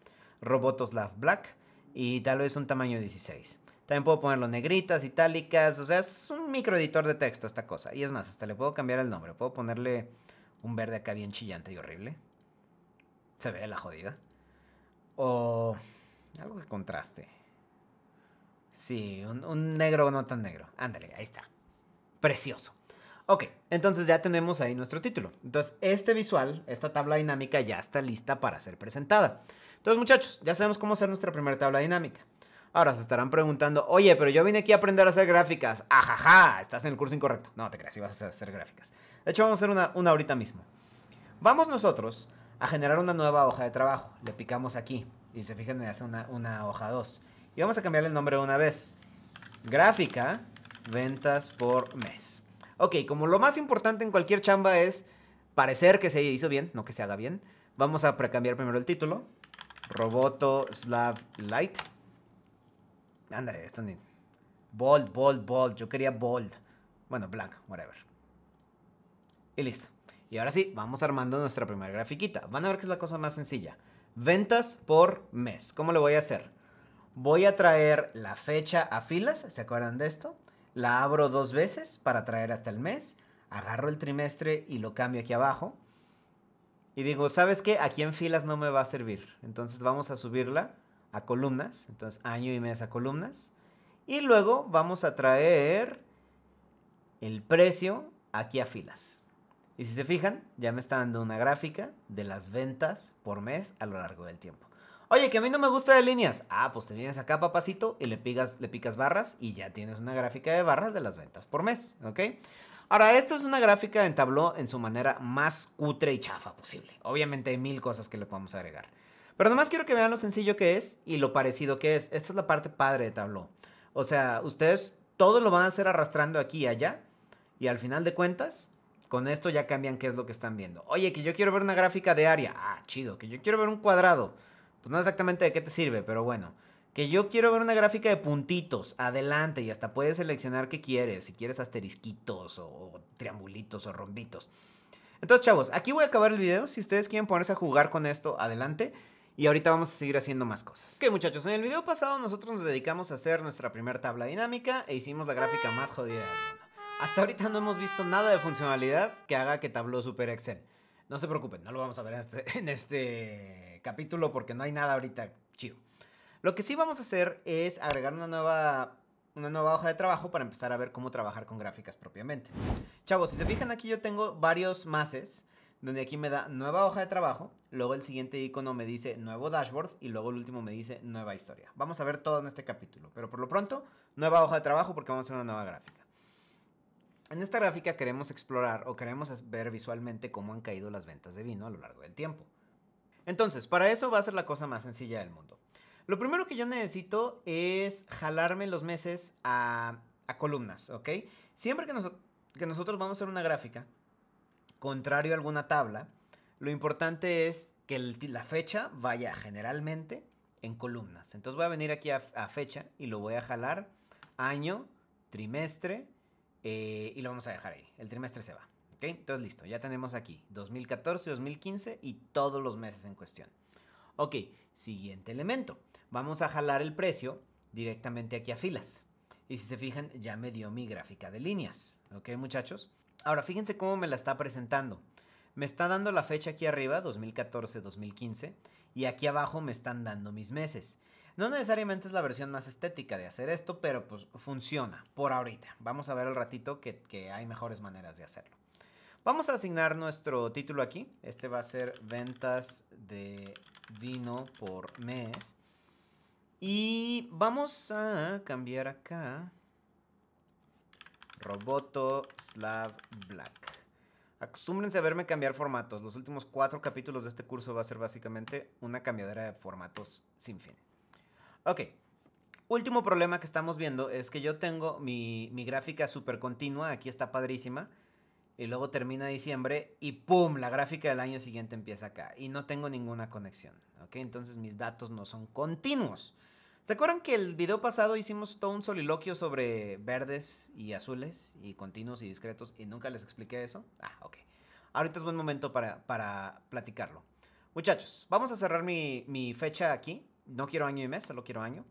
[SPEAKER 1] Robotoslav Black y tal vez un tamaño 16. También puedo ponerlo negritas, itálicas, o sea, es un microeditor de texto esta cosa. Y es más, hasta le puedo cambiar el nombre. Puedo ponerle un verde acá bien chillante y horrible. Se ve la jodida. O algo que contraste. Sí, un, negro no tan negro. Ándale, ahí está. Precioso. Ok, entonces ya tenemos ahí nuestro título. Entonces, este visual, esta tabla dinámica ya está lista para ser presentada. Entonces, muchachos, ya sabemos cómo hacer nuestra primera tabla dinámica. Ahora se estarán preguntando, oye, pero yo vine aquí a aprender a hacer gráficas. Ajaja, estás en el curso incorrecto. No te creas, si vas a hacer gráficas. De hecho, vamos a hacer una, ahorita mismo. Vamos nosotros a generar una nueva hoja de trabajo. Le picamos aquí y se fijan, me hace una hoja 2. Y vamos a cambiarle el nombre una vez. Gráfica, ventas por mes. Ok, como lo más importante en cualquier chamba es parecer que se hizo bien, no que se haga bien, vamos a precambiar primero el título. Roboto slab Light. Ándale, esto ni... Bold, bold, bold. Yo quería bold. Bueno, black, whatever. Y listo. Y ahora sí, vamos armando nuestra primera grafiquita. Van a ver que es la cosa más sencilla. Ventas por mes. ¿Cómo lo voy a hacer? Voy a traer la fecha a filas, ¿se acuerdan de esto? La abro dos veces para traer hasta el mes. Agarro el trimestre y lo cambio aquí abajo. Y digo, ¿sabes qué? Aquí en filas no me va a servir. Entonces vamos a subirla a columnas. Entonces año y mes a columnas. Y luego vamos a traer el precio aquí a filas. Y si se fijan, ya me está dando una gráfica de las ventas por mes a lo largo del tiempo. Oye, que a mí no me gusta de líneas. Ah, pues te vienes acá, papacito, y le picas, le picas barras y ya tienes una gráfica de barras de las ventas por mes, ¿ok? Ahora, esta es una gráfica en Tableau en su manera más cutre y chafa posible. Obviamente hay mil cosas que le podemos agregar. Pero nomás quiero que vean lo sencillo que es y lo parecido que es. Esta es la parte padre de Tableau. O sea, ustedes todo lo van a hacer arrastrando aquí y allá. Y al final de cuentas, con esto ya cambian qué es lo que están viendo. Oye, que yo quiero ver una gráfica de área. Ah, chido. Que yo quiero ver un cuadrado pues no exactamente de qué te sirve, pero bueno. Que yo quiero ver una gráfica de puntitos, adelante, y hasta puedes seleccionar qué quieres, si quieres asterisquitos o, triangulitos o rombitos. Entonces, chavos, aquí voy a acabar el video. Si ustedes quieren ponerse a jugar con esto, adelante. Y ahorita vamos a seguir haciendo más cosas. Ok, muchachos, en el video pasado nosotros nos dedicamos a hacer nuestra primera tabla dinámica e hicimos la gráfica más jodida del mundo. Hasta ahorita no hemos visto nada de funcionalidad que haga que tablo Super Excel. No se preocupen, no lo vamos a ver en este, este capítulo porque no hay nada ahorita chido. Lo que sí vamos a hacer es agregar una nueva, una nueva hoja de trabajo para empezar a ver cómo trabajar con gráficas propiamente. Chavos, si se fijan aquí yo tengo varios mases donde aquí me da nueva hoja de trabajo, luego el siguiente icono me dice nuevo dashboard y luego el último me dice nueva historia. Vamos a ver todo en este capítulo, pero por lo pronto, nueva hoja de trabajo porque vamos a hacer una nueva gráfica. En esta gráfica queremos explorar o queremos ver visualmente cómo han caído las ventas de vino a lo largo del tiempo. Entonces, para eso va a ser la cosa más sencilla del mundo. Lo primero que yo necesito es jalarme los meses a, columnas, ¿ok? Siempre que, nosotros vamos a hacer una gráfica, contrario a alguna tabla, lo importante es que la fecha vaya generalmente en columnas. Entonces voy a venir aquí a, fecha y lo voy a jalar año, trimestre eh, y lo vamos a dejar ahí. El trimestre se va. Entonces listo, ya tenemos aquí 2014, 2015 y todos los meses en cuestión. Ok, siguiente elemento. Vamos a jalar el precio directamente aquí a filas. Y si se fijan, ya me dio mi gráfica de líneas. ¿Ok, muchachos? Ahora, fíjense cómo me la está presentando. Me está dando la fecha aquí arriba, 2014-2015, y aquí abajo me están dando mis meses. No necesariamente es la versión más estética de hacer esto, pero pues funciona por ahorita. Vamos a ver al ratito que hay mejores maneras de hacerlo. Vamos a asignar nuestro título aquí. Este va a ser ventas de vino por mes. Y vamos a cambiar acá. Roboto Slav Black. Acostúmbrense a verme cambiar formatos. Los últimos cuatro capítulos de este curso va a ser básicamente una cambiadera de formatos sin fin. Ok. Último problema que estamos viendo es que yo tengo mi, mi gráfica súper continua. Aquí está padrísima y luego termina diciembre y ¡pum! La gráfica del año siguiente empieza acá y no tengo ninguna conexión, ¿ok? Entonces mis datos no son continuos. ¿Se acuerdan que el video pasado hicimos todo un soliloquio sobre verdes y azules y continuos y discretos y nunca les expliqué eso? Ah, ok. Ahorita es buen momento para, platicarlo. Muchachos, vamos a cerrar mi, mi fecha aquí. No quiero año y mes, solo quiero año.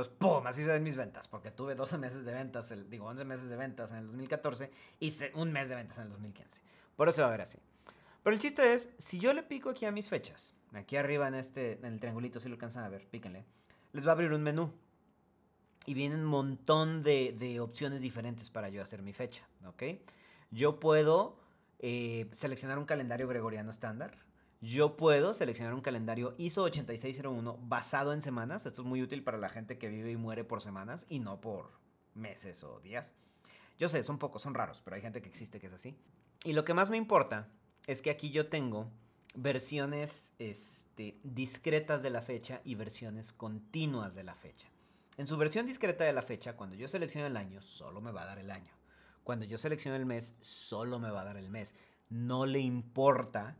[SPEAKER 1] Entonces, ¡pum! Así se ven mis ventas, porque tuve 12 meses de ventas, digo 11 meses de ventas en el 2014 y un mes de ventas en el 2015. Por eso se va a ver así. Pero el chiste es, si yo le pico aquí a mis fechas, aquí arriba en este, en el triangulito, si lo alcanzan a ver, píquenle, les va a abrir un menú. Y vienen un montón de, opciones diferentes para yo hacer mi fecha, ¿ok? Yo puedo eh, seleccionar un calendario gregoriano estándar, yo puedo seleccionar un calendario ISO 8601 basado en semanas. Esto es muy útil para la gente que vive y muere por semanas y no por meses o días. Yo sé, son pocos, son raros, pero hay gente que existe que es así. Y lo que más me importa es que aquí yo tengo versiones este, discretas de la fecha y versiones continuas de la fecha. En su versión discreta de la fecha, cuando yo selecciono el año, solo me va a dar el año. Cuando yo selecciono el mes, solo me va a dar el mes. No le importa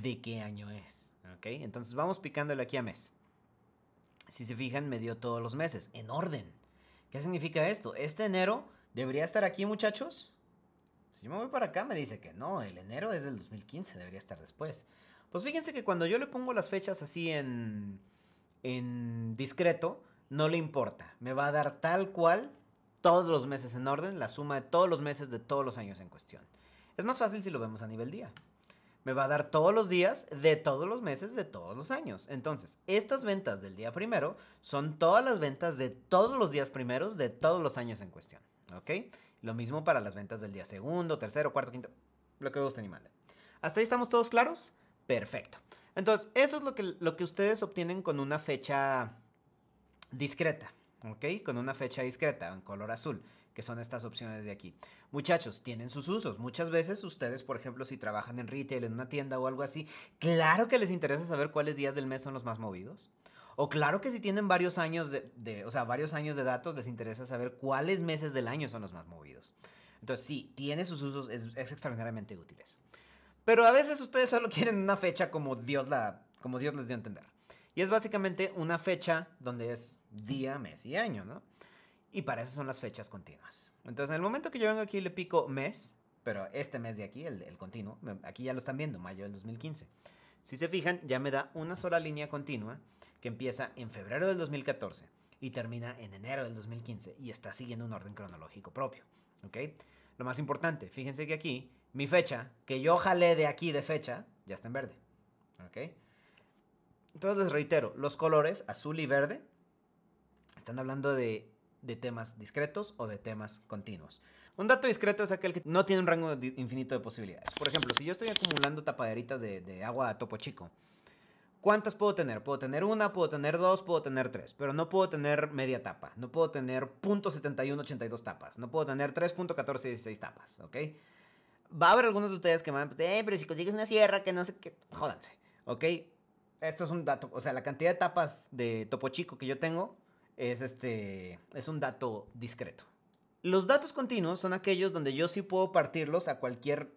[SPEAKER 1] de qué año es. ¿Ok? Entonces vamos picándole aquí a mes. Si se fijan, me dio todos los meses, en orden. ¿Qué significa esto? Este enero debería estar aquí, muchachos. Si yo me voy para acá, me dice que no, el enero es del 2015, debería estar después. Pues fíjense que cuando yo le pongo las fechas así en, en discreto, no le importa. Me va a dar tal cual todos los meses en orden, la suma de todos los meses de todos los años en cuestión. Es más fácil si lo vemos a nivel día me va a dar todos los días de todos los meses de todos los años. Entonces, estas ventas del día primero son todas las ventas de todos los días primeros de todos los años en cuestión. ¿Ok? Lo mismo para las ventas del día segundo, tercero, cuarto, quinto, lo que usted y mande. ¿Hasta ahí estamos todos claros? Perfecto. Entonces, eso es lo que, lo que ustedes obtienen con una fecha discreta. ¿Ok? Con una fecha discreta en color azul que son estas opciones de aquí. Muchachos, tienen sus usos. Muchas veces ustedes, por ejemplo, si trabajan en retail, en una tienda o algo así, claro que les interesa saber cuáles días del mes son los más movidos. O claro que si tienen varios años de, o sea, varios años de datos, les interesa saber cuáles meses del año son los más movidos. Entonces, sí, tiene sus usos, es, es extraordinariamente útil. Pero a veces ustedes solo quieren una fecha como Dios, la, como Dios les dio a entender. Y es básicamente una fecha donde es día, mes y año, ¿no? Y para eso son las fechas continuas. Entonces, en el momento que yo vengo aquí y le pico mes, pero este mes de aquí, el, continuo, aquí ya lo están viendo, mayo del 2015. Si se fijan, ya me da una sola línea continua que empieza en febrero del 2014 y termina en enero del 2015 y está siguiendo un orden cronológico propio. ¿Ok? Lo más importante, fíjense que aquí mi fecha, que yo jalé de aquí de fecha, ya está en verde. ¿Ok? Entonces les reitero, los colores azul y verde están hablando de de temas discretos o de temas continuos. Un dato discreto es aquel que no tiene un rango infinito de posibilidades. Por ejemplo, si yo estoy acumulando tapaderitas de, agua a topo chico, ¿cuántas puedo tener? Puedo tener una, puedo tener dos, puedo tener tres, pero no puedo tener media tapa, no puedo tener .7182 tapas, no puedo tener 3.1416 tapas, ¿ok? Va a haber algunos de ustedes que van a eh, pero si consigues una sierra que no sé qué, jódanse, ¿ok? Esto es un dato, o sea, la cantidad de tapas de topo chico que yo tengo es, este, es un dato discreto. Los datos continuos son aquellos donde yo sí puedo partirlos a cualquier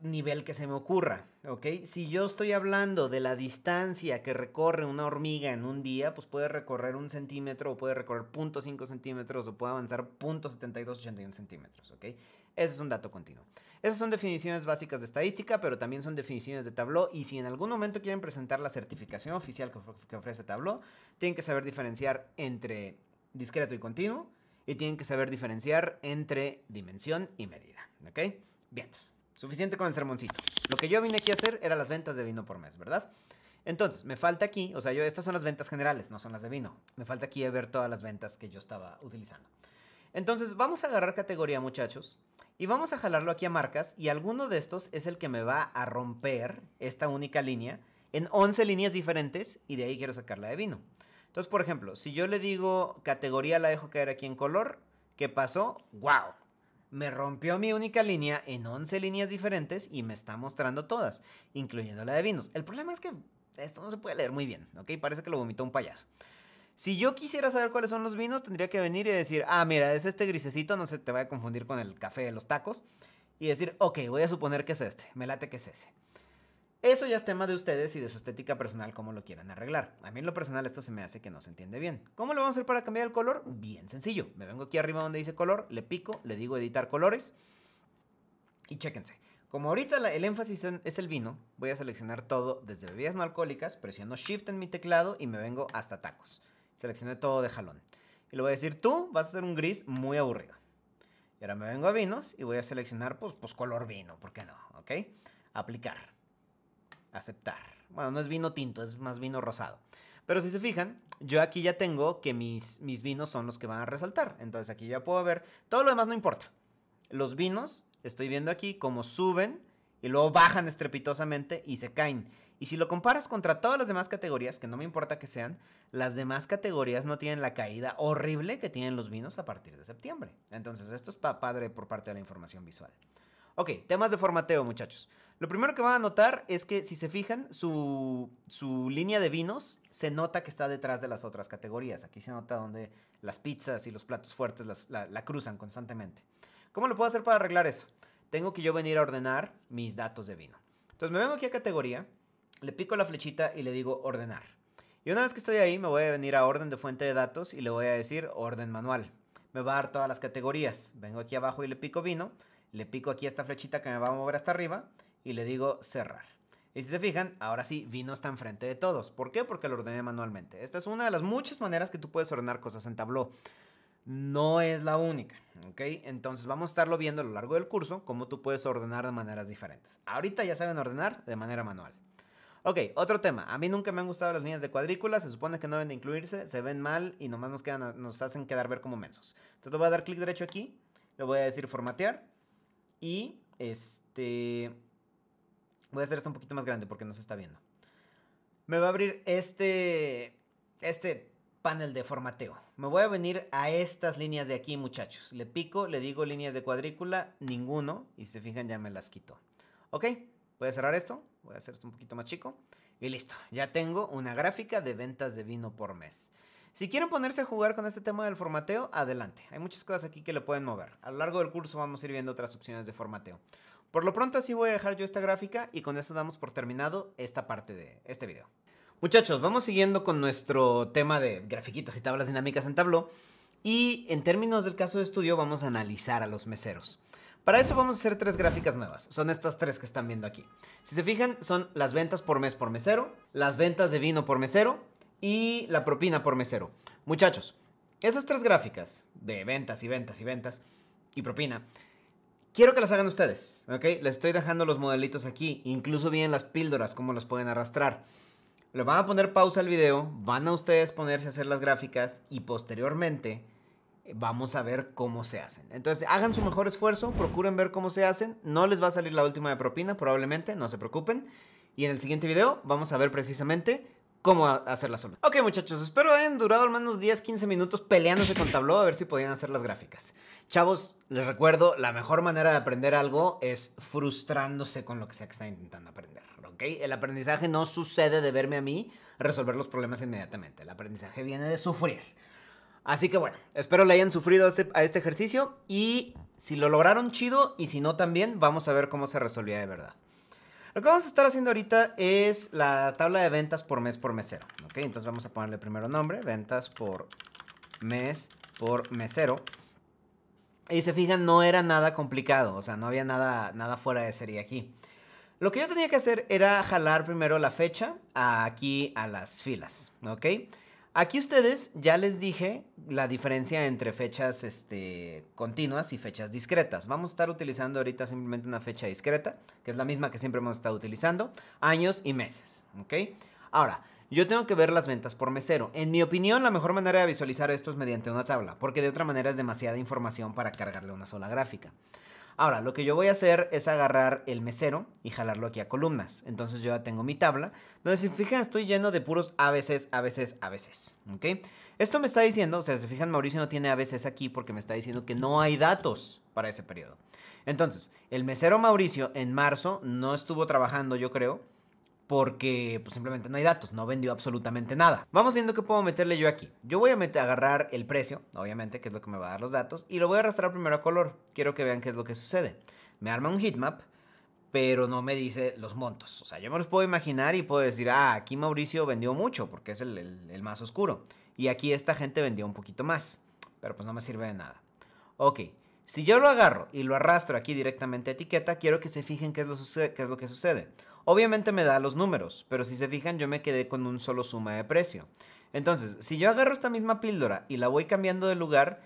[SPEAKER 1] nivel que se me ocurra, ¿ok? Si yo estoy hablando de la distancia que recorre una hormiga en un día, pues puede recorrer un centímetro, o puede recorrer 0.5 centímetros, o puede avanzar .81 centímetros, ¿ok? Ese es un dato continuo. Esas son definiciones básicas de estadística, pero también son definiciones de Tableau y si en algún momento quieren presentar la certificación oficial que ofrece Tableau, tienen que saber diferenciar entre discreto y continuo y tienen que saber diferenciar entre dimensión y medida. ¿Ok? Bien, suficiente con el sermoncito. Lo que yo vine aquí a hacer era las ventas de vino por mes, ¿verdad? Entonces, me falta aquí, o sea, yo, estas son las ventas generales, no son las de vino. Me falta aquí ver todas las ventas que yo estaba utilizando. Entonces vamos a agarrar categoría muchachos y vamos a jalarlo aquí a marcas y alguno de estos es el que me va a romper esta única línea en 11 líneas diferentes y de ahí quiero sacarla de vino. Entonces, por ejemplo, si yo le digo categoría la dejo caer aquí en color, ¿qué pasó? ¡Wow! Me rompió mi única línea en 11 líneas diferentes y me está mostrando todas, incluyendo la de vinos. El problema es que esto no se puede leer muy bien, ¿ok? Parece que lo vomitó un payaso. Si yo quisiera saber cuáles son los vinos, tendría que venir y decir, ah, mira, es este grisecito, no se te vaya a confundir con el café de los tacos. Y decir, ok, voy a suponer que es este, me late que es ese. Eso ya es tema de ustedes y de su estética personal, cómo lo quieran arreglar. A mí en lo personal esto se me hace que no se entiende bien. ¿Cómo lo vamos a hacer para cambiar el color? Bien sencillo. Me vengo aquí arriba donde dice color, le pico, le digo editar colores. Y chéquense. Como ahorita el énfasis es el vino, voy a seleccionar todo desde bebidas no alcohólicas, presiono Shift en mi teclado y me vengo hasta tacos. Seleccioné todo de jalón. Y le voy a decir, tú vas a hacer un gris muy aburrido. Y ahora me vengo a vinos y voy a seleccionar, pues, pues color vino, ¿por qué no? ¿Ok? Aplicar. Aceptar. Bueno, no es vino tinto, es más vino rosado. Pero si se fijan, yo aquí ya tengo que mis, mis vinos son los que van a resaltar. Entonces aquí ya puedo ver, todo lo demás no importa. Los vinos, estoy viendo aquí cómo suben y luego bajan estrepitosamente y se caen. Y si lo comparas contra todas las demás categorías, que no me importa que sean, las demás categorías no tienen la caída horrible que tienen los vinos a partir de septiembre. Entonces, esto es pa padre por parte de la información visual. Ok, temas de formateo, muchachos. Lo primero que van a notar es que, si se fijan, su, línea de vinos se nota que está detrás de las otras categorías. Aquí se nota donde las pizzas y los platos fuertes las, la cruzan constantemente. ¿Cómo lo puedo hacer para arreglar eso? Tengo que yo venir a ordenar mis datos de vino. Entonces me vengo aquí a categoría le pico la flechita y le digo ordenar. Y una vez que estoy ahí, me voy a venir a orden de fuente de datos y le voy a decir orden manual. Me va a dar todas las categorías. Vengo aquí abajo y le pico vino. Le pico aquí esta flechita que me va a mover hasta arriba y le digo cerrar. Y si se fijan, ahora sí, vino está enfrente de todos. ¿Por qué? Porque lo ordené manualmente. Esta es una de las muchas maneras que tú puedes ordenar cosas en Tableau. No es la única, ¿ok? Entonces vamos a estarlo viendo a lo largo del curso, cómo tú puedes ordenar de maneras diferentes. Ahorita ya saben ordenar de manera manual. Ok, otro tema. A mí nunca me han gustado las líneas de cuadrícula. Se supone que no deben de incluirse. Se ven mal y nomás nos, quedan, nos hacen quedar ver como mensos. Entonces le voy a dar clic derecho aquí. Le voy a decir formatear. Y este... Voy a hacer esto un poquito más grande porque no se está viendo. Me va a abrir este... Este panel de formateo. Me voy a venir a estas líneas de aquí, muchachos. Le pico, le digo líneas de cuadrícula, ninguno. Y se fijan, ya me las quito. Ok. Voy a cerrar esto, voy a hacer esto un poquito más chico. Y listo, ya tengo una gráfica de ventas de vino por mes. Si quieren ponerse a jugar con este tema del formateo, adelante. Hay muchas cosas aquí que le pueden mover. A lo largo del curso vamos a ir viendo otras opciones de formateo. Por lo pronto así voy a dejar yo esta gráfica y con eso damos por terminado esta parte de este video. Muchachos, vamos siguiendo con nuestro tema de grafiquitas y tablas dinámicas en Tableau. Y en términos del caso de estudio vamos a analizar a los meseros. Para eso vamos a hacer tres gráficas nuevas. Son estas tres que están viendo aquí. Si se fijan, son las ventas por mes por mesero, las ventas de vino por mesero y la propina por mesero. Muchachos, esas tres gráficas de ventas y ventas y ventas y propina, quiero que las hagan ustedes, ¿ok? Les estoy dejando los modelitos aquí, incluso bien las píldoras, cómo las pueden arrastrar. Le van a poner pausa al video, van a ustedes ponerse a hacer las gráficas y posteriormente vamos a ver cómo se hacen. Entonces, hagan su mejor esfuerzo, procuren ver cómo se hacen. No les va a salir la última de propina, probablemente, no se preocupen. Y en el siguiente video vamos a ver precisamente cómo hacer la sola. Ok, muchachos, espero hayan durado al menos 10, 15 minutos peleándose con Tableau a ver si podían hacer las gráficas. Chavos, les recuerdo, la mejor manera de aprender algo es frustrándose con lo que sea que están intentando aprender, ¿ok? El aprendizaje no sucede de verme a mí resolver los problemas inmediatamente. El aprendizaje viene de sufrir. Así que bueno, espero le hayan sufrido este, a este, ejercicio y si lo lograron chido y si no también, vamos a ver cómo se resolvía de verdad. Lo que vamos a estar haciendo ahorita es la tabla de ventas por mes por mesero, ¿ok? Entonces vamos a ponerle primero nombre, ventas por mes por mesero. Y se fijan, no era nada complicado, o sea, no había nada, nada fuera de serie aquí. Lo que yo tenía que hacer era jalar primero la fecha aquí a las filas, ¿ok? Aquí ustedes ya les dije la diferencia entre fechas este, continuas y fechas discretas. Vamos a estar utilizando ahorita simplemente una fecha discreta, que es la misma que siempre hemos estado utilizando, años y meses. Ahora, yo tengo que ver las ventas por mesero. En mi opinión, la mejor manera de visualizar esto es mediante una tabla, porque de otra manera es demasiada información para cargarle una sola gráfica. Ahora, lo que yo voy a hacer es agarrar el mesero y jalarlo aquí a columnas. Entonces yo ya tengo mi tabla, donde si fijan estoy lleno de puros a veces, a veces, a veces, ¿ok? Esto me está diciendo, o sea, si fijan Mauricio no tiene a veces aquí porque me está diciendo que no hay datos para ese periodo. Entonces, el mesero Mauricio en marzo no estuvo trabajando, yo creo, porque pues, simplemente no hay datos, no vendió absolutamente nada. Vamos viendo qué puedo meterle yo aquí. Yo voy a meter, agarrar el precio, obviamente, que es lo que me va a dar los datos, y lo voy a arrastrar primero a color. Quiero que vean qué es lo que sucede. Me arma un heatmap, pero no me dice los montos. O sea, yo me los puedo imaginar y puedo decir, ah, aquí Mauricio vendió mucho, porque es el, más oscuro. Y aquí esta gente vendió un poquito más, pero pues no me sirve de nada. Ok. Si yo lo agarro y lo arrastro aquí directamente a etiqueta, quiero que se fijen qué es lo, qué es lo que sucede. Obviamente me da los números, pero si se fijan yo me quedé con un solo suma de precio. Entonces, si yo agarro esta misma píldora y la voy cambiando de lugar,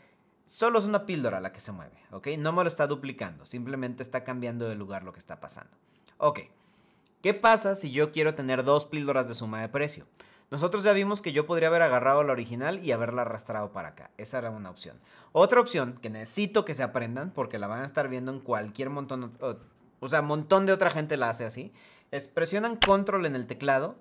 [SPEAKER 1] solo es una píldora la que se mueve, ¿ok? No me lo está duplicando, simplemente está cambiando de lugar lo que está pasando. Ok, ¿qué pasa si yo quiero tener dos píldoras de suma de precio? Nosotros ya vimos que yo podría haber agarrado la original y haberla arrastrado para acá. Esa era una opción. Otra opción que necesito que se aprendan porque la van a estar viendo en cualquier montón, o, sea, un montón de otra gente la hace así, presionan control en el teclado,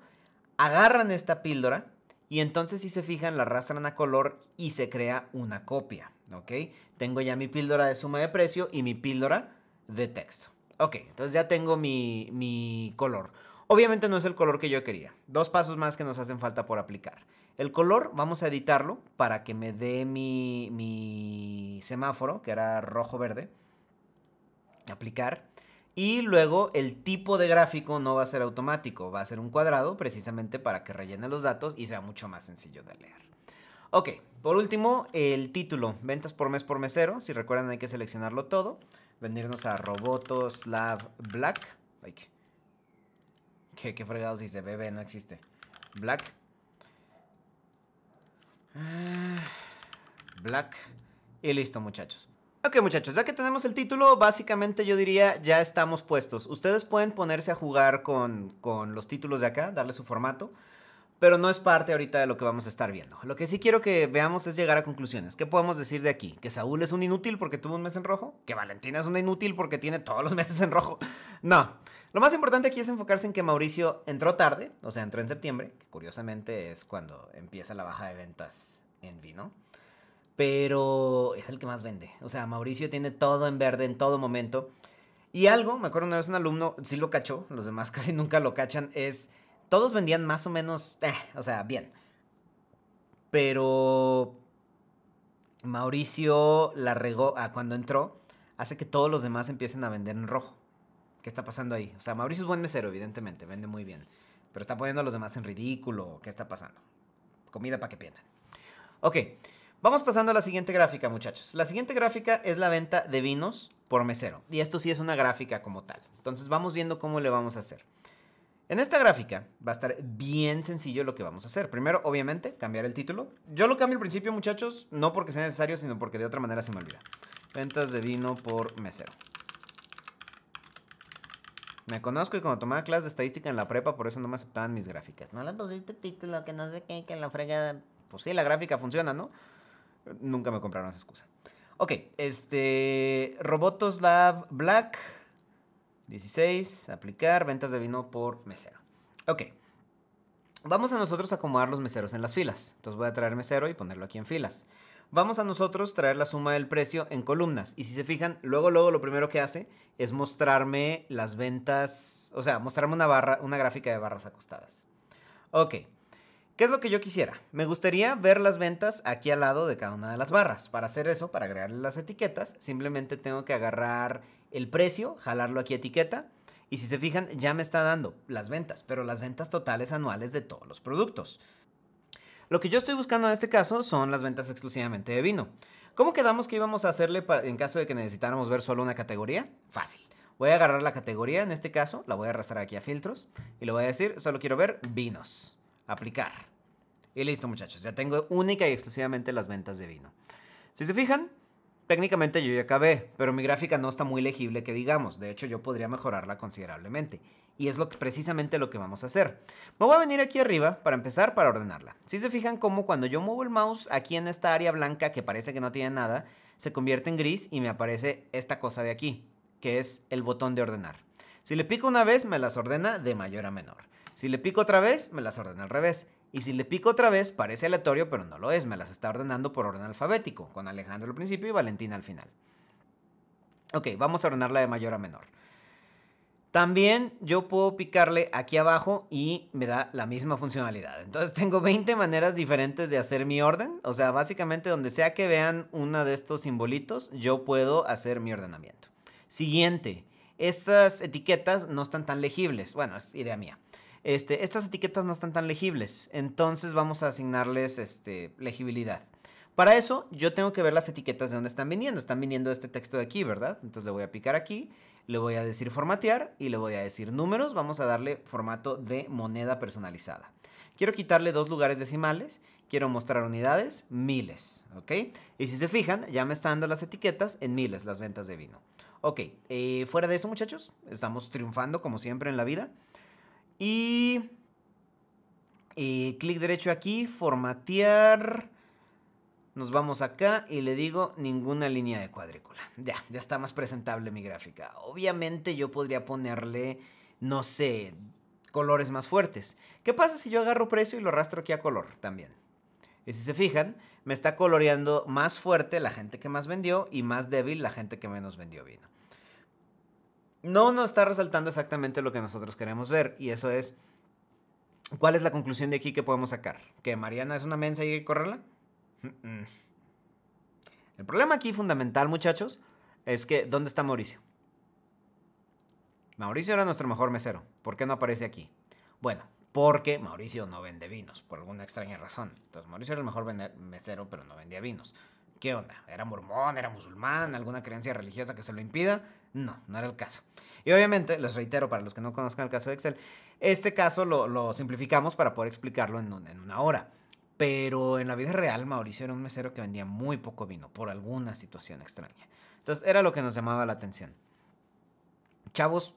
[SPEAKER 1] agarran esta píldora y entonces si se fijan la arrastran a color y se crea una copia, ¿ok? Tengo ya mi píldora de suma de precio y mi píldora de texto. Ok, entonces ya tengo mi, mi color. Obviamente no es el color que yo quería. Dos pasos más que nos hacen falta por aplicar. El color vamos a editarlo para que me dé mi, mi semáforo, que era rojo-verde. Aplicar. Y luego el tipo de gráfico no va a ser automático, va a ser un cuadrado precisamente para que rellene los datos y sea mucho más sencillo de leer. Ok, por último, el título, ventas por mes por mesero. Si recuerdan hay que seleccionarlo todo. Venirnos a Robotos Lab Black. ¿qué, qué fregados dice? Bebé, no existe. Black. Ah, Black. Y listo, muchachos. Ok muchachos, ya que tenemos el título, básicamente yo diría ya estamos puestos. Ustedes pueden ponerse a jugar con, los títulos de acá, darle su formato, pero no es parte ahorita de lo que vamos a estar viendo. Lo que sí quiero que veamos es llegar a conclusiones. ¿Qué podemos decir de aquí? ¿Que Saúl es un inútil porque tuvo un mes en rojo? ¿Que Valentina es un inútil porque tiene todos los meses en rojo? No. Lo más importante aquí es enfocarse en que Mauricio entró tarde, o sea, entró en septiembre, que curiosamente es cuando empieza la baja de ventas en vino pero es el que más vende. O sea, Mauricio tiene todo en verde en todo momento. Y algo, me acuerdo una vez un alumno, sí lo cachó, los demás casi nunca lo cachan, es, todos vendían más o menos, eh, o sea, bien. Pero Mauricio la regó ah, cuando entró, hace que todos los demás empiecen a vender en rojo. ¿Qué está pasando ahí? O sea, Mauricio es buen mesero, evidentemente, vende muy bien. Pero está poniendo a los demás en ridículo. ¿Qué está pasando? Comida para que piensen. Ok. Vamos pasando a la siguiente gráfica, muchachos. La siguiente gráfica es la venta de vinos por mesero. Y esto sí es una gráfica como tal. Entonces vamos viendo cómo le vamos a hacer. En esta gráfica va a estar bien sencillo lo que vamos a hacer. Primero, obviamente, cambiar el título. Yo lo cambio al principio, muchachos, no porque sea necesario, sino porque de otra manera se me olvida. Ventas de vino por mesero. Me conozco y cuando tomaba clases de estadística en la prepa, por eso no me aceptaban mis gráficas. No le pues, este título, que no sé qué, que la fregada... Pues sí, la gráfica funciona, ¿no? Nunca me compraron esa excusa. Ok, este. Robotos Lab Black. 16. Aplicar. Ventas de vino por mesero. Ok. Vamos a nosotros acomodar los meseros en las filas. Entonces voy a traer mesero y ponerlo aquí en filas. Vamos a nosotros traer la suma del precio en columnas. Y si se fijan, luego, luego lo primero que hace es mostrarme las ventas. O sea, mostrarme una barra, una gráfica de barras acostadas. Ok. ¿Qué es lo que yo quisiera? Me gustaría ver las ventas aquí al lado de cada una de las barras. Para hacer eso, para agregarle las etiquetas, simplemente tengo que agarrar el precio, jalarlo aquí etiqueta. Y si se fijan, ya me está dando las ventas, pero las ventas totales anuales de todos los productos. Lo que yo estoy buscando en este caso son las ventas exclusivamente de vino. ¿Cómo quedamos que íbamos a hacerle en caso de que necesitáramos ver solo una categoría? Fácil. Voy a agarrar la categoría, en este caso, la voy a arrastrar aquí a filtros y le voy a decir, solo quiero ver vinos aplicar. Y listo, muchachos. Ya tengo única y exclusivamente las ventas de vino. Si se fijan, técnicamente yo ya acabé, pero mi gráfica no está muy legible que digamos. De hecho, yo podría mejorarla considerablemente. Y es lo que, precisamente lo que vamos a hacer. Me voy a venir aquí arriba para empezar para ordenarla. Si se fijan como cuando yo muevo el mouse aquí en esta área blanca que parece que no tiene nada, se convierte en gris y me aparece esta cosa de aquí, que es el botón de ordenar. Si le pico una vez, me las ordena de mayor a menor. Si le pico otra vez, me las ordena al revés. Y si le pico otra vez, parece aleatorio, pero no lo es. Me las está ordenando por orden alfabético, con Alejandro al principio y Valentina al final. Ok, vamos a ordenarla de mayor a menor. También yo puedo picarle aquí abajo y me da la misma funcionalidad. Entonces tengo 20 maneras diferentes de hacer mi orden. O sea, básicamente donde sea que vean uno de estos simbolitos, yo puedo hacer mi ordenamiento. Siguiente, estas etiquetas no están tan legibles. Bueno, es idea mía. Este, estas etiquetas no están tan legibles, entonces vamos a asignarles este, legibilidad. Para eso yo tengo que ver las etiquetas de dónde están viniendo. Están viniendo este texto de aquí, ¿verdad? Entonces le voy a picar aquí, le voy a decir formatear y le voy a decir números. Vamos a darle formato de moneda personalizada. Quiero quitarle dos lugares decimales, quiero mostrar unidades, miles, ¿ok? Y si se fijan, ya me están dando las etiquetas en miles, las ventas de vino. Ok, eh, fuera de eso muchachos, estamos triunfando como siempre en la vida. Y clic derecho aquí, formatear. Nos vamos acá y le digo ninguna línea de cuadrícula. Ya, ya está más presentable mi gráfica. Obviamente yo podría ponerle, no sé, colores más fuertes. ¿Qué pasa si yo agarro precio y lo arrastro aquí a color también? Y si se fijan, me está coloreando más fuerte la gente que más vendió y más débil la gente que menos vendió vino no nos está resaltando exactamente lo que nosotros queremos ver. Y eso es, ¿cuál es la conclusión de aquí que podemos sacar? ¿Que Mariana es una mensa y hay que correrla? El problema aquí fundamental, muchachos, es que ¿dónde está Mauricio? Mauricio era nuestro mejor mesero. ¿Por qué no aparece aquí? Bueno, porque Mauricio no vende vinos, por alguna extraña razón. Entonces, Mauricio era el mejor mesero, pero no vendía vinos. ¿Qué onda? ¿Era mormón? ¿Era musulmán? ¿Alguna creencia religiosa que se lo impida? No, no era el caso. Y obviamente, les reitero, para los que no conozcan el caso de Excel, este caso lo, simplificamos para poder explicarlo en, una hora. Pero en la vida real, Mauricio era un mesero que vendía muy poco vino por alguna situación extraña. Entonces, era lo que nos llamaba la atención. Chavos,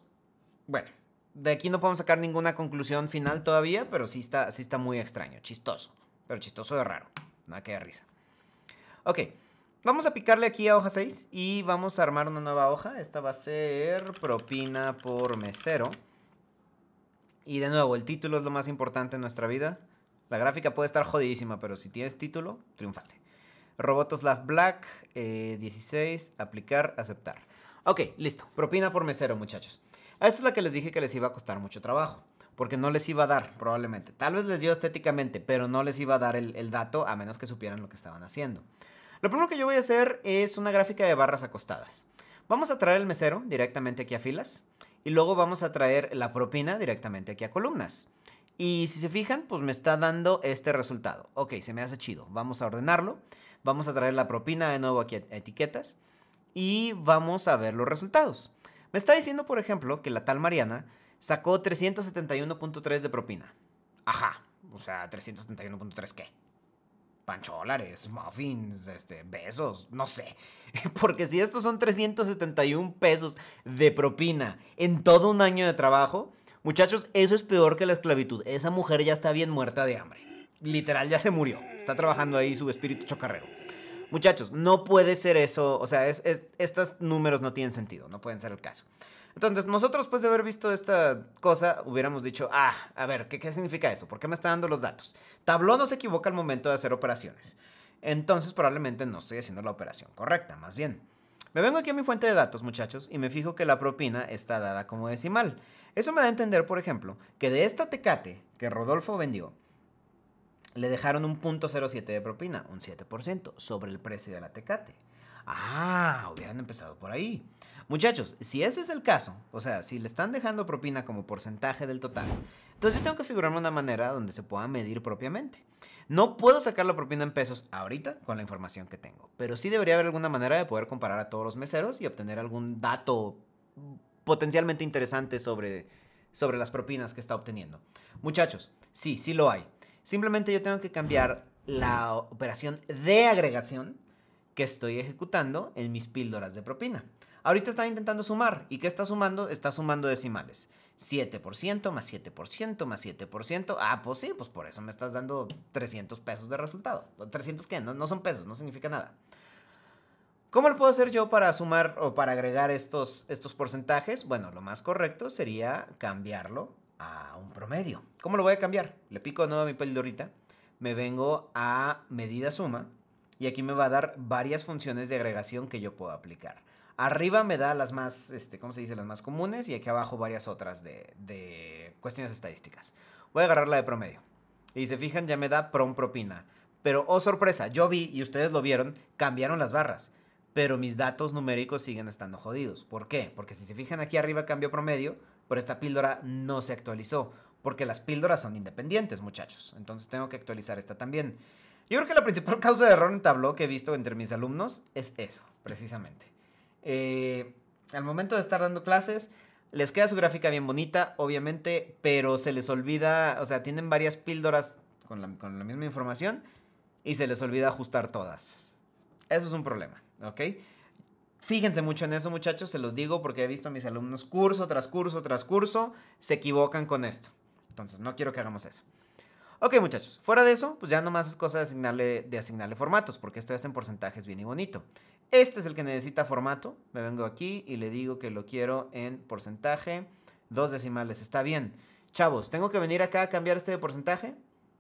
[SPEAKER 1] bueno, de aquí no podemos sacar ninguna conclusión final todavía, pero sí está, sí está muy extraño, chistoso. Pero chistoso de raro, nada que risa. Ok, vamos a picarle aquí a hoja 6 y vamos a armar una nueva hoja. Esta va a ser propina por mesero. Y de nuevo, el título es lo más importante en nuestra vida. La gráfica puede estar jodidísima, pero si tienes título, triunfaste. Robotos Love Black, 16, eh, aplicar, aceptar. Ok, listo. Propina por mesero, muchachos. Esta es la que les dije que les iba a costar mucho trabajo. Porque no les iba a dar, probablemente. Tal vez les dio estéticamente, pero no les iba a dar el dato a menos que supieran lo que estaban haciendo. Lo primero que yo voy a hacer es una gráfica de barras acostadas. Vamos a traer el mesero directamente aquí a filas y luego vamos a traer la propina directamente aquí a columnas. Y si se fijan, pues me está dando este resultado. Ok, se me hace chido. Vamos a ordenarlo. Vamos a traer la propina de nuevo aquí a etiquetas y vamos a ver los resultados. Me está diciendo, por ejemplo, que la tal Mariana sacó 371.3 de propina. Ajá, o sea, 371.3 qué pancholares, muffins, este, besos, no sé. Porque si estos son 371 pesos de propina en todo un año de trabajo, muchachos, eso es peor que la esclavitud. Esa mujer ya está bien muerta de hambre. Literal, ya se murió. Está trabajando ahí su espíritu chocarrero muchachos, no puede ser eso, o sea, estos números no tienen sentido, no pueden ser el caso. Entonces, nosotros después de haber visto esta cosa, hubiéramos dicho, ah, a ver, ¿qué, ¿qué significa eso? ¿Por qué me está dando los datos? Tablón no se equivoca al momento de hacer operaciones. Entonces, probablemente no estoy haciendo la operación correcta, más bien. Me vengo aquí a mi fuente de datos, muchachos, y me fijo que la propina está dada como decimal. Eso me da a entender, por ejemplo, que de esta tecate que Rodolfo vendió, le dejaron un 0.7 de propina, un 7%, sobre el precio de la Tecate. Ah, hubieran empezado por ahí. Muchachos, si ese es el caso, o sea, si le están dejando propina como porcentaje del total, entonces yo tengo que figurarme una manera donde se pueda medir propiamente. No puedo sacar la propina en pesos ahorita con la información que tengo, pero sí debería haber alguna manera de poder comparar a todos los meseros y obtener algún dato potencialmente interesante sobre, sobre las propinas que está obteniendo. Muchachos, sí, sí lo hay. Simplemente yo tengo que cambiar la operación de agregación que estoy ejecutando en mis píldoras de propina. Ahorita está intentando sumar. ¿Y qué está sumando? Está sumando decimales. 7% más 7% más 7%. Ah, pues sí, pues por eso me estás dando 300 pesos de resultado. 300 qué? no, no, son pesos, no significa nada. ¿Cómo lo puedo hacer yo para sumar o para agregar estos, estos porcentajes? Bueno, lo más correcto sería cambiarlo a un promedio. ¿Cómo lo voy a cambiar? Le pico de nuevo a mi pelidorita. me vengo a medida suma y aquí me va a dar varias funciones de agregación que yo puedo aplicar. Arriba me da las más, este, ¿cómo se dice? Las más comunes y aquí abajo varias otras de, cuestiones estadísticas. Voy a agarrar la de promedio. Y se fijan, ya me da prom propina. Pero, oh sorpresa, yo vi y ustedes lo vieron, cambiaron las barras. Pero mis datos numéricos siguen estando jodidos. ¿Por qué? Porque si se fijan aquí arriba cambio promedio, pero esta píldora no se actualizó, porque las píldoras son independientes, muchachos. Entonces tengo que actualizar esta también. Yo creo que la principal causa de error en tabló que he visto entre mis alumnos es eso, precisamente. Eh, al momento de estar dando clases, les queda su gráfica bien bonita, obviamente, pero se les olvida, o sea, tienen varias píldoras con la misma información y se les olvida ajustar todas. Eso es un problema, ¿ok? Fíjense mucho en eso, muchachos, se los digo porque he visto a mis alumnos curso tras curso tras curso, se equivocan con esto. Entonces, no quiero que hagamos eso. Ok, muchachos, fuera de eso, pues ya nomás es cosa de asignarle, de asignarle formatos, porque esto ya está en porcentajes bien y bonito. Este es el que necesita formato. Me vengo aquí y le digo que lo quiero en porcentaje, dos decimales, está bien. Chavos, ¿tengo que venir acá a cambiar este de porcentaje?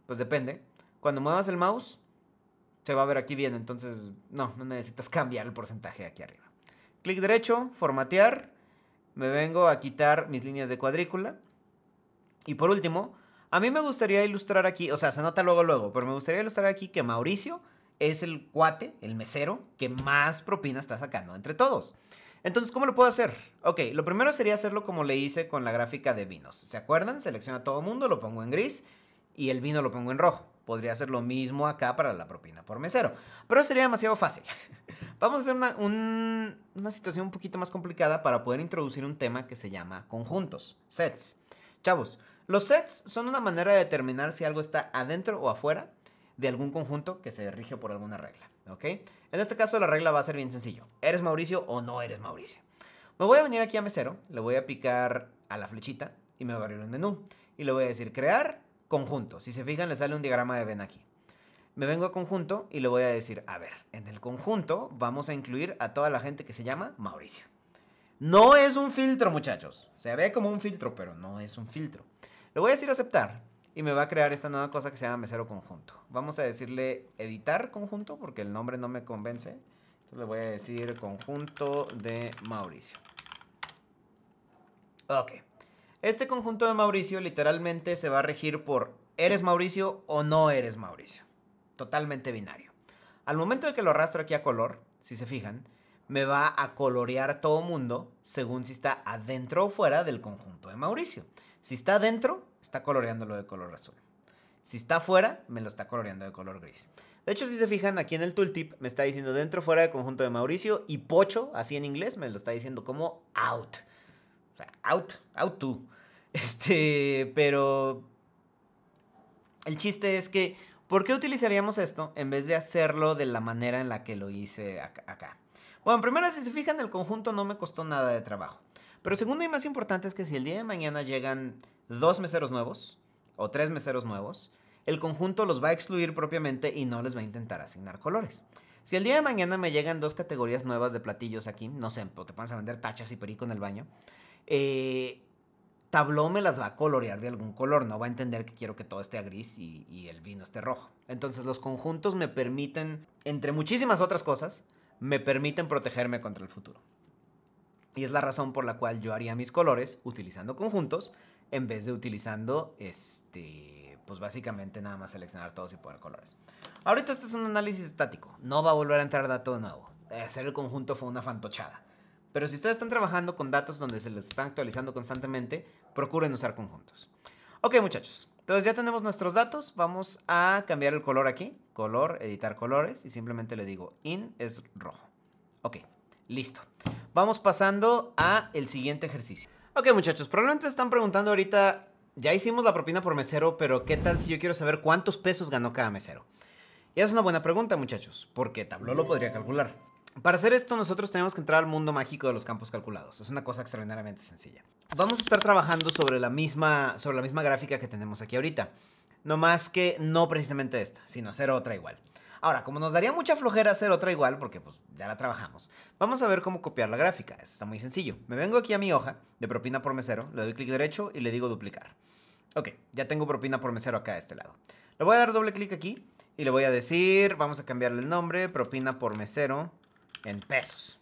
[SPEAKER 1] Pues depende. Cuando muevas el mouse, se va a ver aquí bien, entonces no, no necesitas cambiar el porcentaje de aquí arriba. Clic derecho, formatear. Me vengo a quitar mis líneas de cuadrícula. Y por último, a mí me gustaría ilustrar aquí, o sea, se nota luego, luego, pero me gustaría ilustrar aquí que Mauricio es el cuate, el mesero, que más propina está sacando entre todos. Entonces, ¿cómo lo puedo hacer? Ok, lo primero sería hacerlo como le hice con la gráfica de vinos. ¿Se acuerdan? Selecciono a todo mundo, lo pongo en gris y el vino lo pongo en rojo. Podría hacer lo mismo acá para la propina por mesero, pero sería demasiado fácil. Vamos a hacer una, situación un poquito más complicada para poder introducir un tema que se llama conjuntos, sets. Chavos, los sets son una manera de determinar si algo está adentro o afuera de algún conjunto que se rige por alguna regla, ¿ok? En este caso la regla va a ser bien sencillo. ¿Eres Mauricio o no eres Mauricio? Me voy a venir aquí a mesero, le voy a picar a la flechita y me va a abrir un menú. Y le voy a decir crear conjunto. Si se fijan, le sale un diagrama de Venn aquí. Me vengo a conjunto y le voy a decir, a ver, en el conjunto vamos a incluir a toda la gente que se llama Mauricio. No es un filtro, muchachos. Se ve como un filtro, pero no es un filtro. Le voy a decir aceptar y me va a crear esta nueva cosa que se llama mesero conjunto. Vamos a decirle editar conjunto porque el nombre no me convence. Entonces le voy a decir conjunto de Mauricio. Ok. Este conjunto de Mauricio literalmente se va a regir por ¿eres Mauricio o no eres Mauricio? Totalmente binario. Al momento de que lo arrastro aquí a color, si se fijan, me va a colorear todo mundo según si está adentro o fuera del conjunto de Mauricio. Si está adentro, está coloreándolo de color azul. Si está fuera, me lo está coloreando de color gris. De hecho, si se fijan, aquí en el tooltip me está diciendo dentro, fuera del conjunto de Mauricio y pocho, así en inglés, me lo está diciendo como out out, out tú. Este, pero el chiste es que, ¿por qué utilizaríamos esto en vez de hacerlo de la manera en la que lo hice acá? Bueno, primero, si se fijan, el conjunto no me costó nada de trabajo. Pero segundo y más importante es que si el día de mañana llegan dos meseros nuevos o tres meseros nuevos, el conjunto los va a excluir propiamente y no les va a intentar asignar colores. Si el día de mañana me llegan dos categorías nuevas de platillos aquí, no sé, te pones a vender tachas y perico en el baño, eh, Tabló me las va a colorear de algún color, no va a entender que quiero que todo esté a gris y, el vino esté rojo. Entonces los conjuntos me permiten, entre muchísimas otras cosas, me permiten protegerme contra el futuro. Y es la razón por la cual yo haría mis colores utilizando conjuntos en vez de utilizando, este, pues básicamente nada más seleccionar todos y poner colores. Ahorita este es un análisis estático, no va a volver a entrar dato nuevo. Eh, hacer el conjunto fue una fantochada. Pero si ustedes están trabajando con datos donde se les están actualizando constantemente, procuren usar conjuntos. Ok, muchachos. Entonces ya tenemos nuestros datos. Vamos a cambiar el color aquí. Color, editar colores. Y simplemente le digo in es rojo. Ok, listo. Vamos pasando a el siguiente ejercicio. Ok, muchachos. Probablemente están preguntando ahorita, ya hicimos la propina por mesero, pero ¿qué tal si yo quiero saber cuántos pesos ganó cada mesero? Y es una buena pregunta, muchachos, porque Tableau lo podría calcular. Para hacer esto nosotros tenemos que entrar al mundo mágico de los campos calculados. Es una cosa extraordinariamente sencilla. Vamos a estar trabajando sobre la misma, sobre la misma gráfica que tenemos aquí ahorita. No más que no precisamente esta, sino hacer otra igual. Ahora, como nos daría mucha flojera hacer otra igual, porque pues ya la trabajamos, vamos a ver cómo copiar la gráfica. Eso está muy sencillo. Me vengo aquí a mi hoja de propina por mesero, le doy clic derecho y le digo duplicar. Ok, ya tengo propina por mesero acá a este lado. Le voy a dar doble clic aquí y le voy a decir, vamos a cambiarle el nombre, propina por mesero en pesos.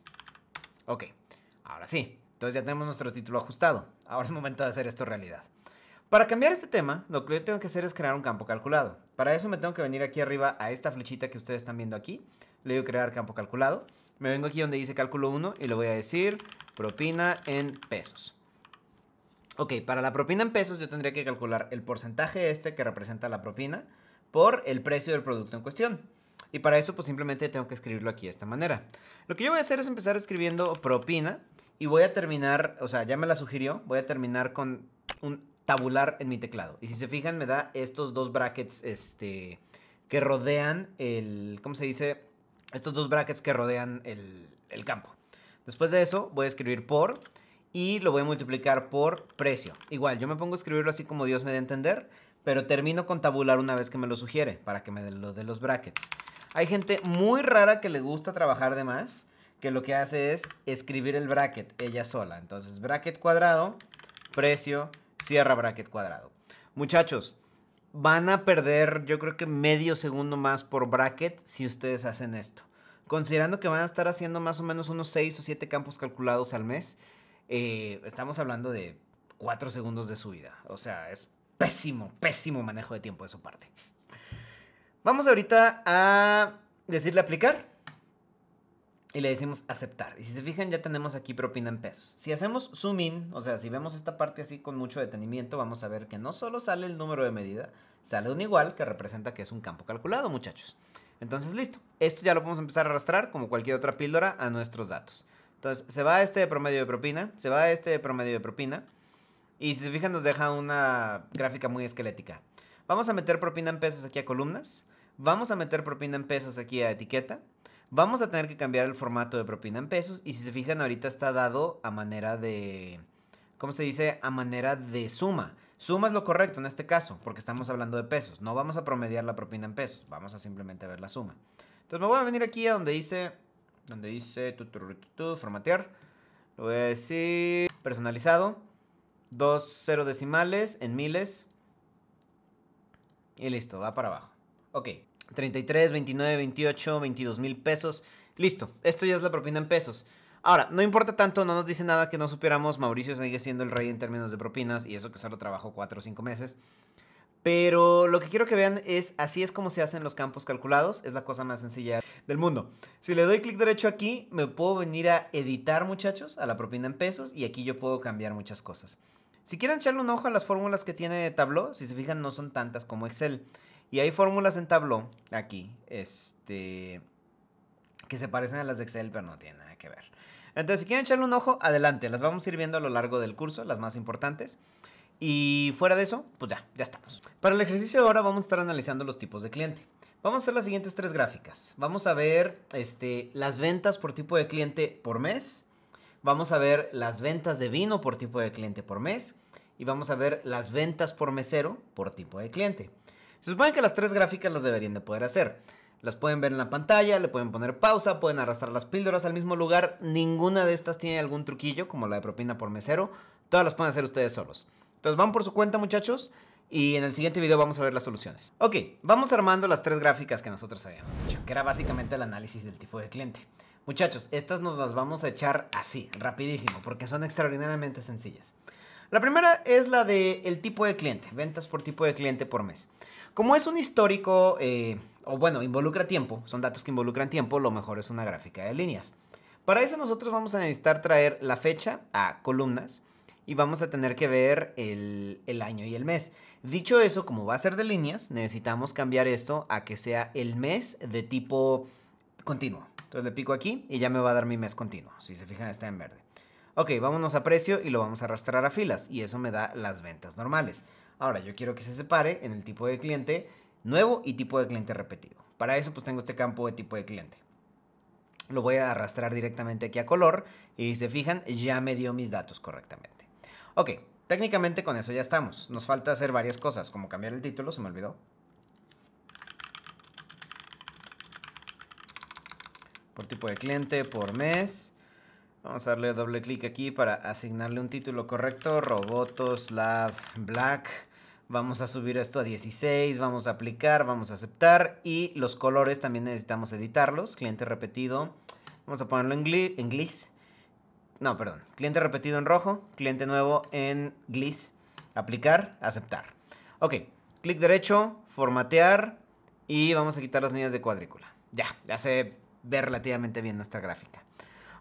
[SPEAKER 1] Ok, ahora sí. Entonces ya tenemos nuestro título ajustado. Ahora es momento de hacer esto realidad. Para cambiar este tema, lo que yo tengo que hacer es crear un campo calculado. Para eso me tengo que venir aquí arriba a esta flechita que ustedes están viendo aquí. Le digo crear campo calculado. Me vengo aquí donde dice cálculo 1 y le voy a decir propina en pesos. Ok, para la propina en pesos yo tendría que calcular el porcentaje este que representa la propina por el precio del producto en cuestión. Y para eso pues simplemente tengo que escribirlo aquí de esta manera. Lo que yo voy a hacer es empezar escribiendo propina y voy a terminar, o sea, ya me la sugirió, voy a terminar con un tabular en mi teclado. Y si se fijan me da estos dos brackets este, que rodean el, ¿cómo se dice? Estos dos brackets que rodean el, campo. Después de eso voy a escribir por y lo voy a multiplicar por precio. Igual, yo me pongo a escribirlo así como Dios me dé a entender, pero termino con tabular una vez que me lo sugiere, para que me dé lo de los brackets. Hay gente muy rara que le gusta trabajar de más, que lo que hace es escribir el bracket ella sola. Entonces, bracket cuadrado, precio, cierra bracket cuadrado. Muchachos, van a perder yo creo que medio segundo más por bracket si ustedes hacen esto. Considerando que van a estar haciendo más o menos unos 6 o 7 campos calculados al mes, eh, estamos hablando de 4 segundos de subida. O sea, es pésimo, pésimo manejo de tiempo de su parte. Vamos ahorita a decirle aplicar. Y le decimos aceptar. Y si se fijan, ya tenemos aquí propina en pesos. Si hacemos zoom in, o sea, si vemos esta parte así con mucho detenimiento, vamos a ver que no solo sale el número de medida, sale un igual que representa que es un campo calculado, muchachos. Entonces, listo. Esto ya lo podemos empezar a arrastrar, como cualquier otra píldora, a nuestros datos. Entonces, se va a este de promedio de propina, se va a este de promedio de propina. Y si se fijan, nos deja una gráfica muy esquelética. Vamos a meter propina en pesos aquí a columnas. Vamos a meter propina en pesos aquí a etiqueta. Vamos a tener que cambiar el formato de propina en pesos. Y si se fijan, ahorita está dado a manera de... ¿Cómo se dice? A manera de suma. Suma es lo correcto en este caso, porque estamos hablando de pesos. No vamos a promediar la propina en pesos. Vamos a simplemente ver la suma. Entonces me voy a venir aquí a donde dice... Donde dice... formatear. Lo voy a decir... Personalizado. Dos cero decimales en miles y listo, va para abajo. Ok, 33, 29, 28, 22 mil pesos. Listo, esto ya es la propina en pesos. Ahora, no importa tanto, no nos dice nada que no supiéramos. Mauricio sigue siendo el rey en términos de propinas y eso que solo trabajó 4 o 5 meses. Pero lo que quiero que vean es así es como se hacen los campos calculados, es la cosa más sencilla del mundo. Si le doy clic derecho aquí, me puedo venir a editar muchachos, a la propina en pesos y aquí yo puedo cambiar muchas cosas. Si quieren echarle un ojo a las fórmulas que tiene Tableau, si se fijan no son tantas como Excel. Y hay fórmulas en Tableau, aquí, este, que se parecen a las de Excel, pero no tienen nada que ver. Entonces, si quieren echarle un ojo, adelante, las vamos a ir viendo a lo largo del curso, las más importantes. Y fuera de eso, pues ya, ya estamos. Para el ejercicio de ahora vamos a estar analizando los tipos de cliente. Vamos a hacer las siguientes tres gráficas. Vamos a ver este, las ventas por tipo de cliente por mes, Vamos a ver las ventas de vino por tipo de cliente por mes y vamos a ver las ventas por mesero por tipo de cliente. Se supone que las tres gráficas las deberían de poder hacer. Las pueden ver en la pantalla, le pueden poner pausa, pueden arrastrar las píldoras al mismo lugar. Ninguna de estas tiene algún truquillo como la de propina por mesero. Todas las pueden hacer ustedes solos. Entonces van por su cuenta muchachos y en el siguiente video vamos a ver las soluciones. Ok, vamos armando las tres gráficas que nosotros habíamos hecho, que era básicamente el análisis del tipo de cliente. Muchachos, estas nos las vamos a echar así, rapidísimo, porque son extraordinariamente sencillas. La primera es la del el tipo de cliente, ventas por tipo de cliente por mes. Como es un histórico, eh, o bueno, involucra tiempo, son datos que involucran tiempo, lo mejor es una gráfica de líneas. Para eso nosotros vamos a necesitar traer la fecha a columnas y vamos a tener que ver el año y el mes. Dicho eso, como va a ser de líneas, necesitamos cambiar esto a que sea el mes de tipo continuo. Entonces le pico aquí y ya me va a dar mi mes continuo. Si se fijan, está en verde. Ok, vámonos a precio y lo vamos a arrastrar a filas y eso me da las ventas normales. Ahora yo quiero que se separe en el tipo de cliente nuevo y tipo de cliente repetido. Para eso pues tengo este campo de tipo de cliente. Lo voy a arrastrar directamente aquí a color y si se fijan ya me dio mis datos correctamente. Ok, técnicamente con eso ya estamos. Nos falta hacer varias cosas como cambiar el título, se me olvidó. por tipo de cliente, por mes. Vamos a darle doble clic aquí para asignarle un título correcto, Robotos Lab Black. Vamos a subir esto a 16, vamos a aplicar, vamos a aceptar y los colores también necesitamos editarlos, cliente repetido. Vamos a ponerlo en, en No, perdón, cliente repetido en rojo, cliente nuevo en gliss. Aplicar, aceptar. Ok, clic derecho, formatear y vamos a quitar las líneas de cuadrícula. Ya, ya se ver relativamente bien nuestra gráfica.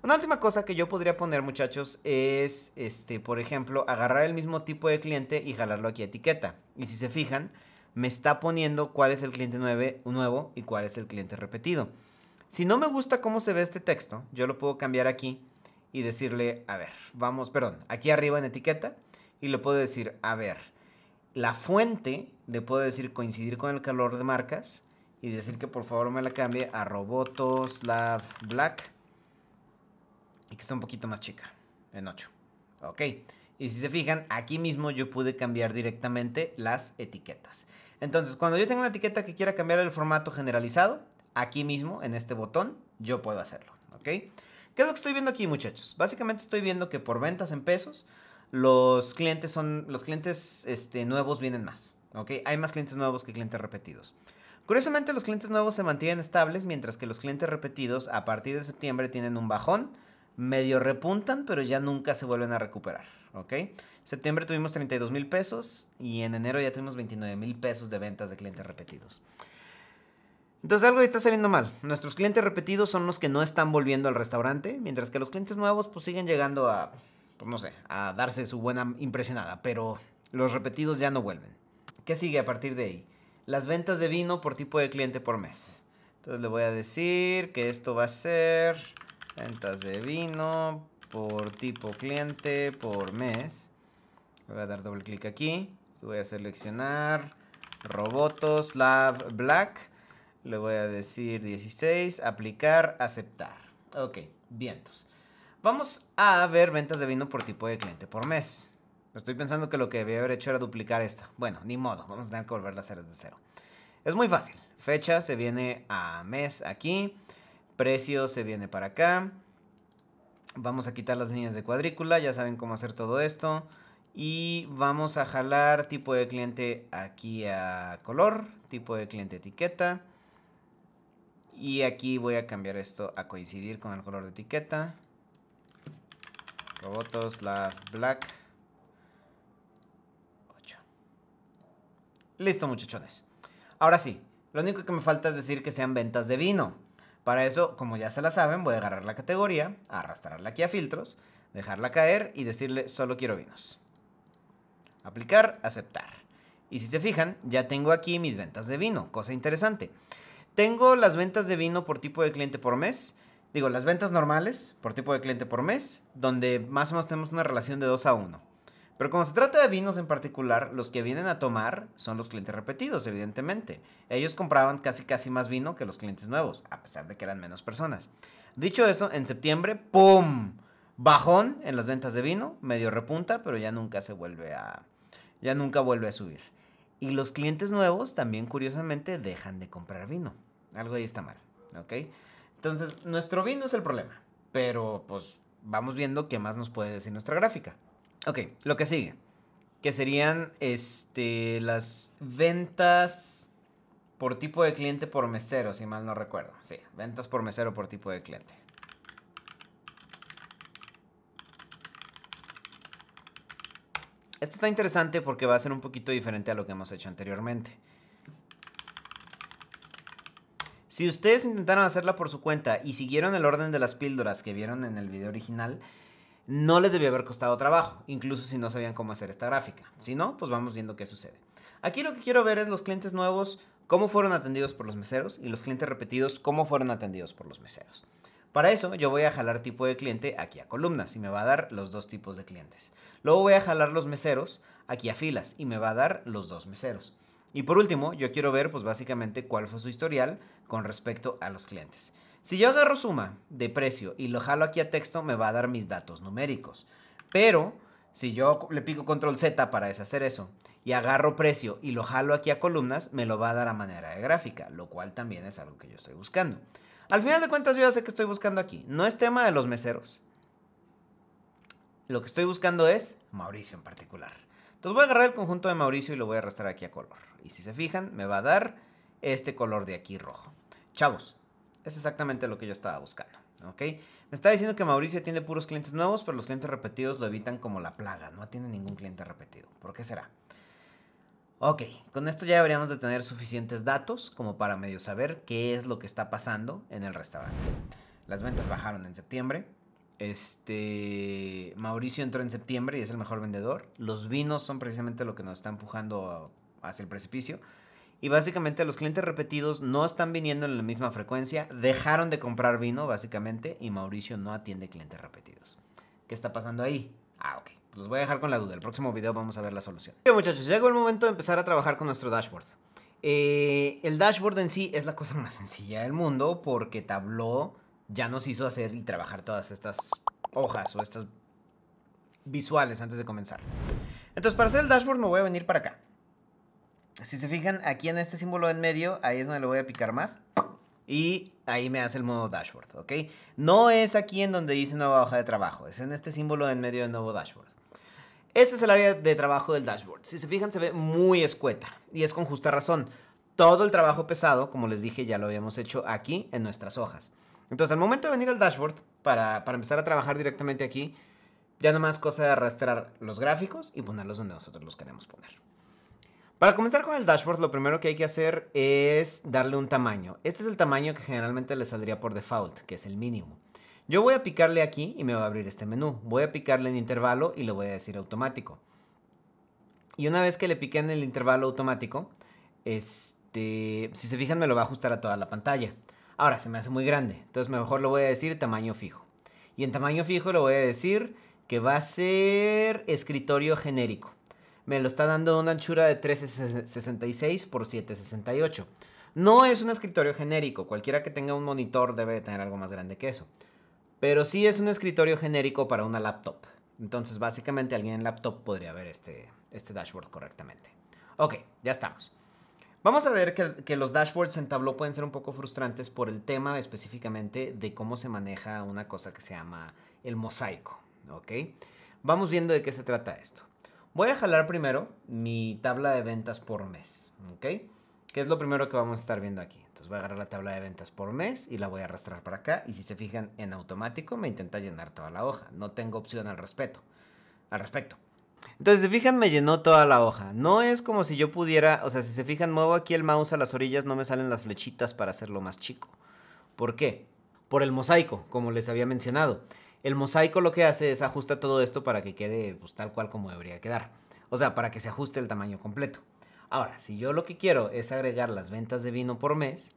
[SPEAKER 1] Una última cosa que yo podría poner, muchachos, es, este, por ejemplo, agarrar el mismo tipo de cliente y jalarlo aquí a etiqueta. Y si se fijan, me está poniendo cuál es el cliente nuevo y cuál es el cliente repetido. Si no me gusta cómo se ve este texto, yo lo puedo cambiar aquí y decirle, a ver, vamos, perdón, aquí arriba en etiqueta, y le puedo decir, a ver, la fuente, le puedo decir coincidir con el calor de marcas, y decir que por favor me la cambie a la Black. Y que está un poquito más chica, en 8. Ok. Y si se fijan, aquí mismo yo pude cambiar directamente las etiquetas. Entonces, cuando yo tengo una etiqueta que quiera cambiar el formato generalizado, aquí mismo, en este botón, yo puedo hacerlo. ¿Ok? ¿Qué es lo que estoy viendo aquí, muchachos? Básicamente estoy viendo que por ventas en pesos, los clientes, son, los clientes este, nuevos vienen más. ¿Ok? Hay más clientes nuevos que clientes repetidos. Curiosamente, los clientes nuevos se mantienen estables, mientras que los clientes repetidos a partir de septiembre tienen un bajón, medio repuntan, pero ya nunca se vuelven a recuperar. ¿Ok? Septiembre tuvimos 32 mil pesos y en enero ya tuvimos 29 mil pesos de ventas de clientes repetidos. Entonces algo está saliendo mal. Nuestros clientes repetidos son los que no están volviendo al restaurante, mientras que los clientes nuevos pues siguen llegando a, pues no sé, a darse su buena impresionada, pero los repetidos ya no vuelven. ¿Qué sigue a partir de ahí? las ventas de vino por tipo de cliente por mes. Entonces le voy a decir que esto va a ser ventas de vino por tipo cliente por mes. Le voy a dar doble clic aquí. Voy a seleccionar Robotos Lab Black. Le voy a decir 16, aplicar, aceptar. Ok, vientos. Vamos a ver ventas de vino por tipo de cliente por mes. Estoy pensando que lo que debía haber hecho era duplicar esta. Bueno, ni modo, vamos a tener que volverla a hacer desde cero. Es muy fácil. Fecha se viene a mes aquí. Precio se viene para acá. Vamos a quitar las líneas de cuadrícula, ya saben cómo hacer todo esto. Y vamos a jalar tipo de cliente aquí a color, tipo de cliente etiqueta. Y aquí voy a cambiar esto a coincidir con el color de etiqueta. Robotos, la black. Listo, muchachones. Ahora sí, lo único que me falta es decir que sean ventas de vino. Para eso, como ya se la saben, voy a agarrar la categoría, arrastrarla aquí a filtros, dejarla caer y decirle solo quiero vinos. Aplicar, aceptar. Y si se fijan, ya tengo aquí mis ventas de vino, cosa interesante. Tengo las ventas de vino por tipo de cliente por mes, digo, las ventas normales por tipo de cliente por mes, donde más o menos tenemos una relación de 2 a 1. Pero cuando se trata de vinos en particular, los que vienen a tomar son los clientes repetidos, evidentemente. Ellos compraban casi casi más vino que los clientes nuevos, a pesar de que eran menos personas. Dicho eso, en septiembre, ¡pum! Bajón en las ventas de vino, medio repunta, pero ya nunca se vuelve a... ya nunca vuelve a subir. Y los clientes nuevos también, curiosamente, dejan de comprar vino. Algo ahí está mal, ¿ok? Entonces, nuestro vino es el problema, pero pues vamos viendo qué más nos puede decir nuestra gráfica. Ok, lo que sigue. Que serían este, las ventas por tipo de cliente por mesero, si mal no recuerdo. Sí, ventas por mesero por tipo de cliente. Esto está interesante porque va a ser un poquito diferente a lo que hemos hecho anteriormente. Si ustedes intentaron hacerla por su cuenta y siguieron el orden de las píldoras que vieron en el video original, no les debió haber costado trabajo, incluso si no sabían cómo hacer esta gráfica. Si no, pues vamos viendo qué sucede. Aquí lo que quiero ver es los clientes nuevos, cómo fueron atendidos por los meseros y los clientes repetidos, cómo fueron atendidos por los meseros. Para eso yo voy a jalar tipo de cliente aquí a columnas y me va a dar los dos tipos de clientes. Luego voy a jalar los meseros aquí a filas y me va a dar los dos meseros. Y por último, yo quiero ver pues básicamente cuál fue su historial con respecto a los clientes. Si yo agarro suma de precio y lo jalo aquí a texto, me va a dar mis datos numéricos. Pero si yo le pico control Z para deshacer eso y agarro precio y lo jalo aquí a columnas, me lo va a dar a manera de gráfica, lo cual también es algo que yo estoy buscando. Al final de cuentas yo ya sé que estoy buscando aquí. No es tema de los meseros. Lo que estoy buscando es Mauricio en particular. Entonces voy a agarrar el conjunto de Mauricio y lo voy a arrastrar aquí a color. Y si se fijan, me va a dar este color de aquí rojo. Chavos, es exactamente lo que yo estaba buscando. ¿ok? Me está diciendo que Mauricio tiene puros clientes nuevos, pero los clientes repetidos lo evitan como la plaga. No atiende ningún cliente repetido. ¿Por qué será? Ok, con esto ya deberíamos de tener suficientes datos como para medio saber qué es lo que está pasando en el restaurante. Las ventas bajaron en septiembre. Este Mauricio entró en septiembre y es el mejor vendedor. Los vinos son precisamente lo que nos está empujando hacia el precipicio. Y básicamente los clientes repetidos no están viniendo en la misma frecuencia, dejaron de comprar vino básicamente y Mauricio no atiende clientes repetidos. ¿Qué está pasando ahí? Ah, ok. Los voy a dejar con la duda. El próximo video vamos a ver la solución. Bien, muchachos, llegó el momento de empezar a trabajar con nuestro dashboard. Eh, el dashboard en sí es la cosa más sencilla del mundo porque Tableau ya nos hizo hacer y trabajar todas estas hojas o estas visuales antes de comenzar. Entonces, para hacer el dashboard me voy a venir para acá. Si se fijan, aquí en este símbolo en medio, ahí es donde le voy a picar más. Y ahí me hace el modo dashboard, ¿ok? No es aquí en donde dice nueva hoja de trabajo, es en este símbolo en medio de nuevo dashboard. Este es el área de trabajo del dashboard. Si se fijan, se ve muy escueta y es con justa razón. Todo el trabajo pesado, como les dije, ya lo habíamos hecho aquí en nuestras hojas. Entonces, al momento de venir al dashboard, para, empezar a trabajar directamente aquí, ya más cosa de arrastrar los gráficos y ponerlos donde nosotros los queremos poner. Para comenzar con el dashboard, lo primero que hay que hacer es darle un tamaño. Este es el tamaño que generalmente le saldría por default, que es el mínimo. Yo voy a picarle aquí y me va a abrir este menú. Voy a picarle en intervalo y le voy a decir automático. Y una vez que le piquen en el intervalo automático, este, si se fijan me lo va a ajustar a toda la pantalla. Ahora, se me hace muy grande, entonces mejor lo voy a decir tamaño fijo. Y en tamaño fijo le voy a decir que va a ser escritorio genérico me lo está dando una anchura de 1366 por 768. No es un escritorio genérico, cualquiera que tenga un monitor debe tener algo más grande que eso. Pero sí es un escritorio genérico para una laptop. Entonces básicamente alguien en laptop podría ver este, este dashboard correctamente. Ok, ya estamos. Vamos a ver que, que, los dashboards en Tableau pueden ser un poco frustrantes por el tema específicamente de cómo se maneja una cosa que se llama el mosaico. ¿ok? Vamos viendo de qué se trata esto. Voy a jalar primero mi tabla de ventas por mes, ¿ok? Que es lo primero que vamos a estar viendo aquí. Entonces voy a agarrar la tabla de ventas por mes y la voy a arrastrar para acá. Y si se fijan, en automático me intenta llenar toda la hoja. No tengo opción al respecto. Al respecto. Entonces, si se fijan, me llenó toda la hoja. No es como si yo pudiera, o sea, si se fijan, muevo aquí el mouse a las orillas, no me salen las flechitas para hacerlo más chico. ¿Por qué? Por el mosaico, como les había mencionado. El mosaico lo que hace es ajusta todo esto para que quede pues, tal cual como debería quedar. O sea, para que se ajuste el tamaño completo. Ahora, si yo lo que quiero es agregar las ventas de vino por mes,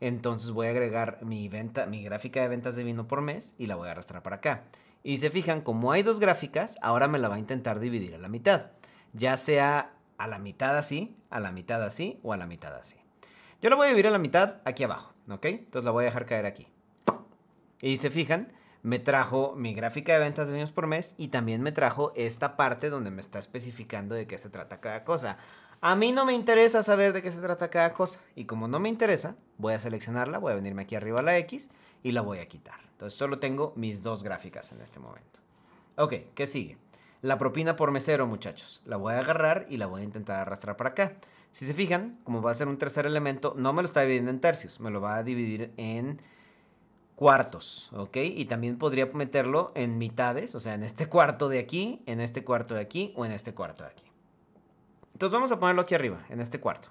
[SPEAKER 1] entonces voy a agregar mi, mi gráfica de ventas de vino por mes y la voy a arrastrar para acá. Y se fijan, como hay dos gráficas, ahora me la va a intentar dividir a la mitad. Ya sea a la mitad así, a la mitad así o a la mitad así. Yo la voy a dividir a la mitad aquí abajo, ¿ok? Entonces la voy a dejar caer aquí. Y se fijan, me trajo mi gráfica de ventas de niños por mes y también me trajo esta parte donde me está especificando de qué se trata cada cosa. A mí no me interesa saber de qué se trata cada cosa. Y como no me interesa, voy a seleccionarla, voy a venirme aquí arriba a la X y la voy a quitar. Entonces solo tengo mis dos gráficas en este momento. Ok, ¿qué sigue? La propina por mesero, muchachos. La voy a agarrar y la voy a intentar arrastrar para acá. Si se fijan, como va a ser un tercer elemento, no me lo está dividiendo en tercios, me lo va a dividir en cuartos, ¿ok? Y también podría meterlo en mitades, o sea, en este cuarto de aquí, en este cuarto de aquí o en este cuarto de aquí. Entonces vamos a ponerlo aquí arriba, en este cuarto.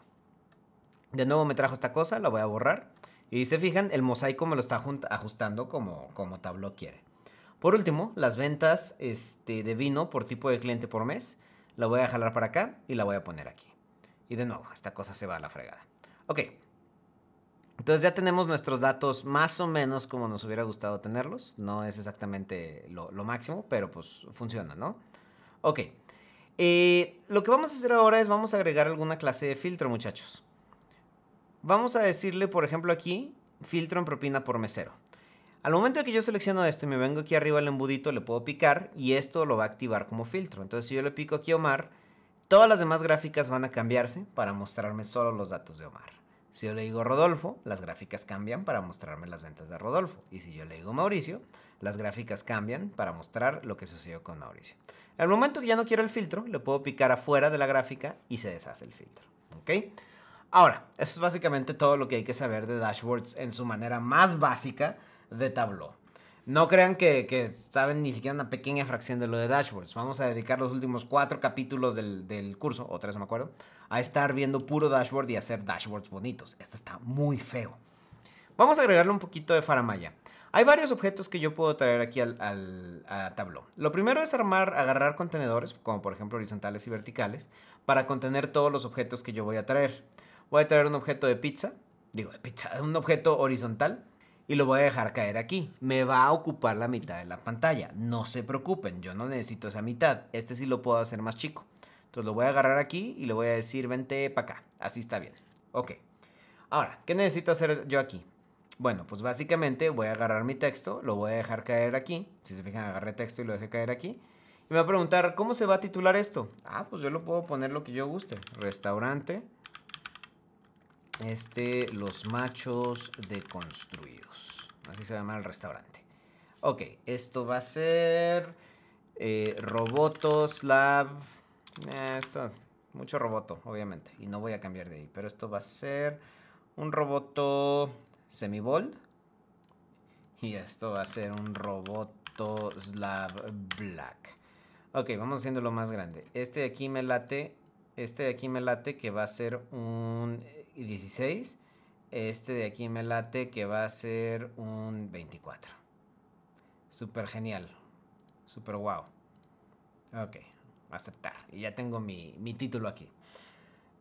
[SPEAKER 1] De nuevo me trajo esta cosa, la voy a borrar. Y se fijan, el mosaico me lo está ajustando como, como tablo quiere. Por último, las ventas este, de vino por tipo de cliente por mes. La voy a jalar para acá y la voy a poner aquí. Y de nuevo, esta cosa se va a la fregada. Ok, entonces ya tenemos nuestros datos más o menos como nos hubiera gustado tenerlos. No es exactamente lo, máximo, pero pues funciona, ¿no? Ok. Eh, lo que vamos a hacer ahora es vamos a agregar alguna clase de filtro, muchachos. Vamos a decirle, por ejemplo, aquí, filtro en propina por mesero. Al momento de que yo selecciono esto y me vengo aquí arriba al embudito, le puedo picar y esto lo va a activar como filtro. Entonces, si yo le pico aquí a Omar, todas las demás gráficas van a cambiarse para mostrarme solo los datos de Omar. Si yo le digo Rodolfo, las gráficas cambian para mostrarme las ventas de Rodolfo. Y si yo le digo Mauricio, las gráficas cambian para mostrar lo que sucedió con Mauricio. el momento que ya no quiero el filtro, le puedo picar afuera de la gráfica y se deshace el filtro. ¿Ok? Ahora, eso es básicamente todo lo que hay que saber de dashboards en su manera más básica de Tableau. No crean que, saben ni siquiera una pequeña fracción de lo de dashboards. Vamos a dedicar los últimos cuatro capítulos del, curso, o tres, me acuerdo, a estar viendo puro dashboard y hacer dashboards bonitos. Esto está muy feo. Vamos a agregarle un poquito de faramaya. Hay varios objetos que yo puedo traer aquí al, tablón. Lo primero es armar, agarrar contenedores, como por ejemplo horizontales y verticales, para contener todos los objetos que yo voy a traer. Voy a traer un objeto de pizza, digo de pizza, un objeto horizontal, y lo voy a dejar caer aquí. Me va a ocupar la mitad de la pantalla. No se preocupen, yo no necesito esa mitad. Este sí lo puedo hacer más chico. Entonces lo voy a agarrar aquí y le voy a decir, vente para acá. Así está bien. Ok. Ahora, ¿qué necesito hacer yo aquí? Bueno, pues básicamente voy a agarrar mi texto, lo voy a dejar caer aquí. Si se fijan, agarré texto y lo dejé caer aquí. Y me va a preguntar, ¿cómo se va a titular esto? Ah, pues yo lo puedo poner lo que yo guste. Restaurante. Este, los machos deconstruidos. Así se llama el restaurante. Ok, esto va a ser eh, Robotos Lab eh, esto, mucho roboto, obviamente. Y no voy a cambiar de ahí. Pero esto va a ser un roboto semibold. Y esto va a ser un roboto slab black. Ok, vamos haciéndolo más grande. Este de aquí me late. Este de aquí me late que va a ser un 16. Este de aquí me late que va a ser un 24. Súper genial. Súper wow. Ok aceptar. Y ya tengo mi, título aquí.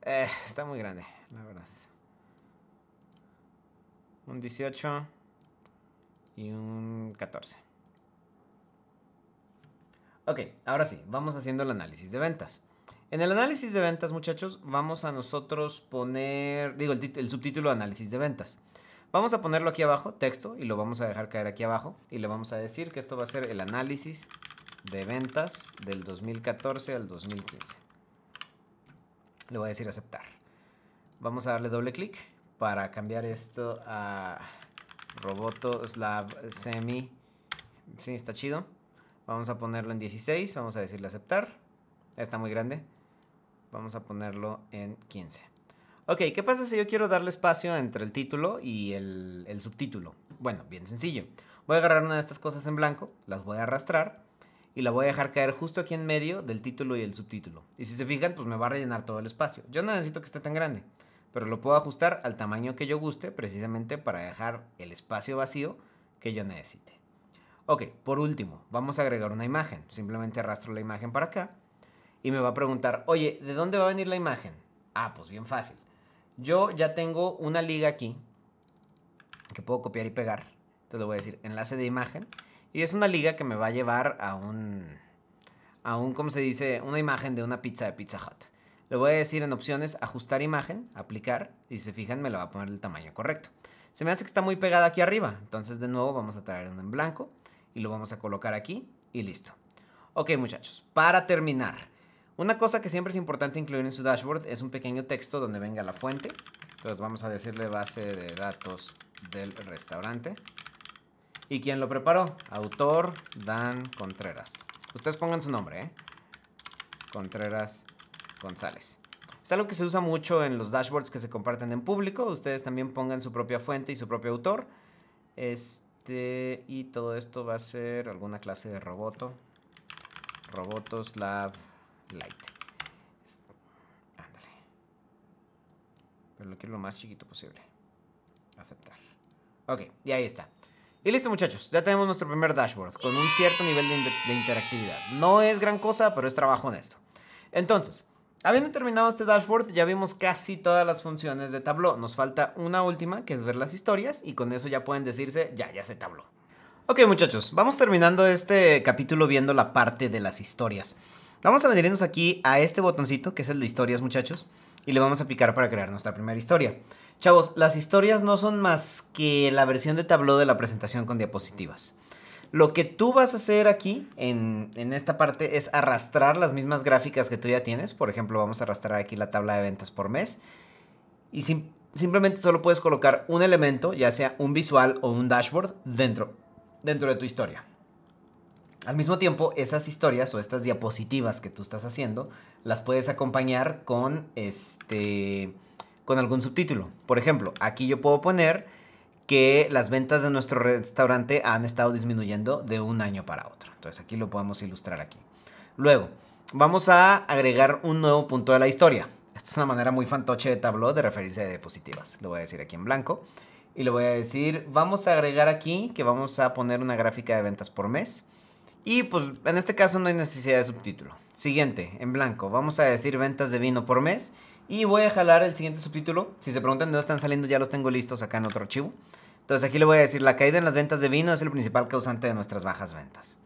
[SPEAKER 1] Eh, está muy grande, la verdad. Un 18 y un 14. Ok, ahora sí, vamos haciendo el análisis de ventas. En el análisis de ventas, muchachos, vamos a nosotros poner, digo, el, el subtítulo de análisis de ventas. Vamos a ponerlo aquí abajo, texto, y lo vamos a dejar caer aquí abajo. Y le vamos a decir que esto va a ser el análisis de ventas del 2014 al 2015. Le voy a decir aceptar. Vamos a darle doble clic para cambiar esto a Roboto Slab Semi. Sí, está chido. Vamos a ponerlo en 16. Vamos a decirle aceptar. Está muy grande. Vamos a ponerlo en 15. Ok, ¿qué pasa si yo quiero darle espacio entre el título y el, el subtítulo? Bueno, bien sencillo. Voy a agarrar una de estas cosas en blanco, las voy a arrastrar y la voy a dejar caer justo aquí en medio del título y el subtítulo. Y si se fijan, pues me va a rellenar todo el espacio. Yo no necesito que esté tan grande, pero lo puedo ajustar al tamaño que yo guste precisamente para dejar el espacio vacío que yo necesite. Ok, por último, vamos a agregar una imagen. Simplemente arrastro la imagen para acá y me va a preguntar, oye, ¿de dónde va a venir la imagen? Ah, pues bien fácil. Yo ya tengo una liga aquí que puedo copiar y pegar. Entonces le voy a decir enlace de imagen y es una liga que me va a llevar a un, a un, ¿cómo se dice? Una imagen de una pizza de Pizza Hut. Le voy a decir en opciones, ajustar imagen, aplicar, y si se fijan me la va a poner el tamaño correcto. Se me hace que está muy pegada aquí arriba, entonces de nuevo vamos a traer uno en blanco y lo vamos a colocar aquí y listo. Ok muchachos, para terminar, una cosa que siempre es importante incluir en su dashboard es un pequeño texto donde venga la fuente. Entonces vamos a decirle base de datos del restaurante. ¿Y quién lo preparó? Autor Dan Contreras. Ustedes pongan su nombre, ¿eh? Contreras González. Es algo que se usa mucho en los dashboards que se comparten en público. Ustedes también pongan su propia fuente y su propio autor. Este, y todo esto va a ser alguna clase de roboto. Robotos Lab Lite. Ándale. Pero lo quiero lo más chiquito posible. Aceptar. Ok, y ahí está. Y listo muchachos, ya tenemos nuestro primer dashboard con un cierto nivel de, interactividad. No es gran cosa, pero es trabajo honesto. Entonces, habiendo terminado este dashboard, ya vimos casi todas las funciones de Tableau. Nos falta una última, que es ver las historias, y con eso ya pueden decirse, ya, ya se Tableau. Ok muchachos, vamos terminando este capítulo viendo la parte de las historias. Vamos a venirnos aquí a este botoncito, que es el de historias muchachos, y le vamos a picar para crear nuestra primera historia. Chavos, las historias no son más que la versión de tabló de la presentación con diapositivas. Lo que tú vas a hacer aquí, en, esta parte, es arrastrar las mismas gráficas que tú ya tienes. Por ejemplo, vamos a arrastrar aquí la tabla de ventas por mes. Y simplemente solo puedes colocar un elemento, ya sea un visual o un dashboard, dentro, dentro de tu historia. Al mismo tiempo, esas historias o estas diapositivas que tú estás haciendo, las puedes acompañar con este con algún subtítulo. Por ejemplo, aquí yo puedo poner que las ventas de nuestro restaurante han estado disminuyendo de un año para otro. Entonces aquí lo podemos ilustrar aquí. Luego, vamos a agregar un nuevo punto de la historia. Esta es una manera muy fantoche de Tableau de referirse a diapositivas. Lo voy a decir aquí en blanco. Y le voy a decir, vamos a agregar aquí que vamos a poner una gráfica de ventas por mes. Y pues en este caso no hay necesidad de subtítulo. Siguiente, en blanco, vamos a decir ventas de vino por mes y voy a jalar el siguiente subtítulo. Si se preguntan no están saliendo, ya los tengo listos acá en otro archivo. Entonces aquí le voy a decir, la caída en las ventas de vino es el principal causante de nuestras bajas ventas.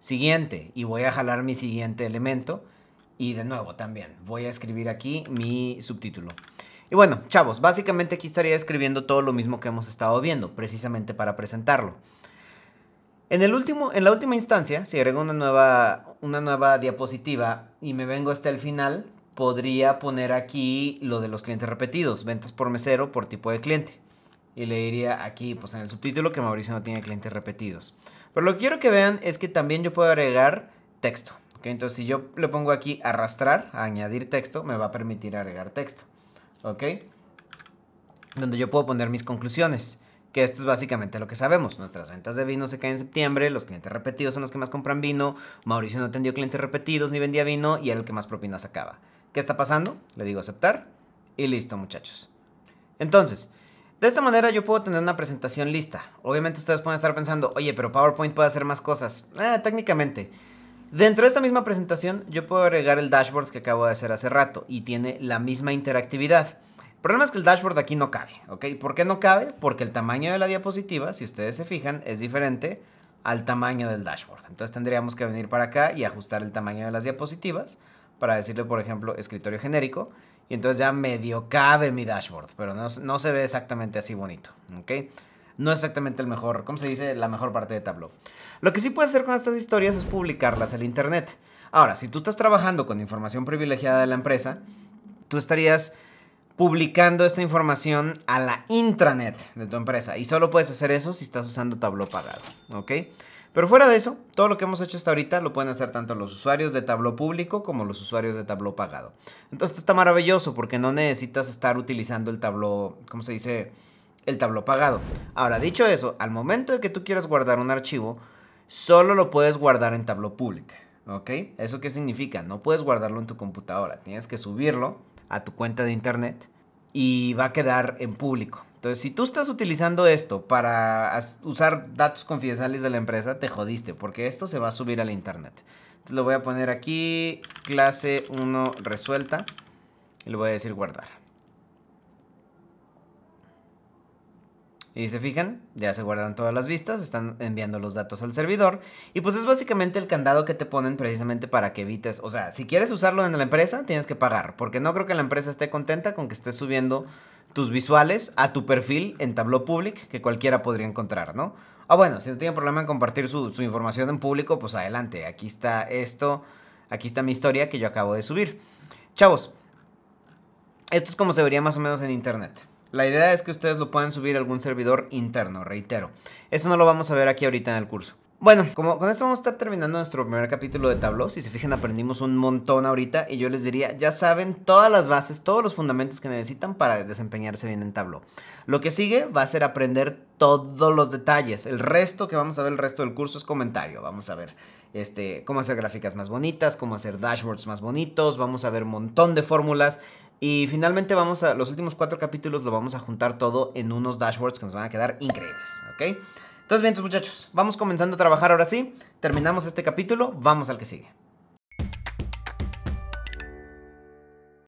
[SPEAKER 1] Siguiente, y voy a jalar mi siguiente elemento. Y de nuevo también, voy a escribir aquí mi subtítulo. Y bueno, chavos, básicamente aquí estaría escribiendo todo lo mismo que hemos estado viendo, precisamente para presentarlo. En, el último, en la última instancia, si agrego una nueva, una nueva diapositiva y me vengo hasta el final, podría poner aquí lo de los clientes repetidos, ventas por mesero, por tipo de cliente. Y le diría aquí, pues en el subtítulo, que Mauricio no tiene clientes repetidos. Pero lo que quiero que vean es que también yo puedo agregar texto. Entonces, si yo le pongo aquí arrastrar, añadir texto, me va a permitir agregar texto. ¿Ok? Donde yo puedo poner mis conclusiones que esto es básicamente lo que sabemos. Nuestras ventas de vino se caen en septiembre, los clientes repetidos son los que más compran vino, Mauricio no atendió clientes repetidos ni vendía vino y era el que más propinas sacaba. ¿Qué está pasando? Le digo aceptar y listo muchachos. Entonces, de esta manera yo puedo tener una presentación lista. Obviamente ustedes pueden estar pensando, oye, pero PowerPoint puede hacer más cosas. Eh, técnicamente. Dentro de esta misma presentación yo puedo agregar el dashboard que acabo de hacer hace rato y tiene la misma interactividad. El problema es que el dashboard aquí no cabe, ¿ok? ¿Por qué no cabe? Porque el tamaño de la diapositiva, si ustedes se fijan, es diferente al tamaño del dashboard. Entonces tendríamos que venir para acá y ajustar el tamaño de las diapositivas para decirle, por ejemplo, escritorio genérico. Y entonces ya medio cabe mi dashboard, pero no, se ve exactamente así bonito, ¿ok? No es exactamente el mejor, ¿cómo se dice? La mejor parte de Tableau. Lo que sí puedes hacer con estas historias es publicarlas al internet. Ahora, si tú estás trabajando con información privilegiada de la empresa, tú estarías publicando esta información a la intranet de tu empresa. Y solo puedes hacer eso si estás usando Tableau pagado, ¿ok? Pero fuera de eso, todo lo que hemos hecho hasta ahorita lo pueden hacer tanto los usuarios de Tablo público como los usuarios de Tablo pagado. Entonces está maravilloso porque no necesitas estar utilizando el Tablo, ¿cómo se dice? El Tablo pagado. Ahora, dicho eso, al momento de que tú quieras guardar un archivo, solo lo puedes guardar en Tablo público. ¿Ok? ¿Eso qué significa? No puedes guardarlo en tu computadora. Tienes que subirlo a tu cuenta de internet y va a quedar en público. Entonces, si tú estás utilizando esto para usar datos confidenciales de la empresa, te jodiste, porque esto se va a subir al internet. Entonces, lo voy a poner aquí, clase 1 resuelta, y le voy a decir guardar. Y se fijan, ya se guardan todas las vistas, están enviando los datos al servidor. Y pues es básicamente el candado que te ponen precisamente para que evites. O sea, si quieres usarlo en la empresa, tienes que pagar. Porque no creo que la empresa esté contenta con que estés subiendo tus visuales a tu perfil en Tableau Public que cualquiera podría encontrar, ¿no? Ah, bueno, si no tienen problema en compartir su, su información en público, pues adelante. Aquí está esto, aquí está mi historia que yo acabo de subir. Chavos, esto es como se vería más o menos en internet. La idea es que ustedes lo puedan subir a algún servidor interno, reitero. Eso no lo vamos a ver aquí ahorita en el curso. Bueno, como con esto vamos a estar terminando nuestro primer capítulo de Tableau. Si se fijan, aprendimos un montón ahorita y yo les diría, ya saben todas las bases, todos los fundamentos que necesitan para desempeñarse bien en Tableau. Lo que sigue va a ser aprender todos los detalles. El resto que vamos a ver el resto del curso es comentario. Vamos a ver este, cómo hacer gráficas más bonitas, cómo hacer dashboards más bonitos, vamos a ver un montón de fórmulas. Y finalmente vamos a, los últimos cuatro capítulos lo vamos a juntar todo en unos dashboards que nos van a quedar increíbles, ¿ok? Entonces, bien, muchachos, vamos comenzando a trabajar ahora sí. Terminamos este capítulo, vamos al que sigue.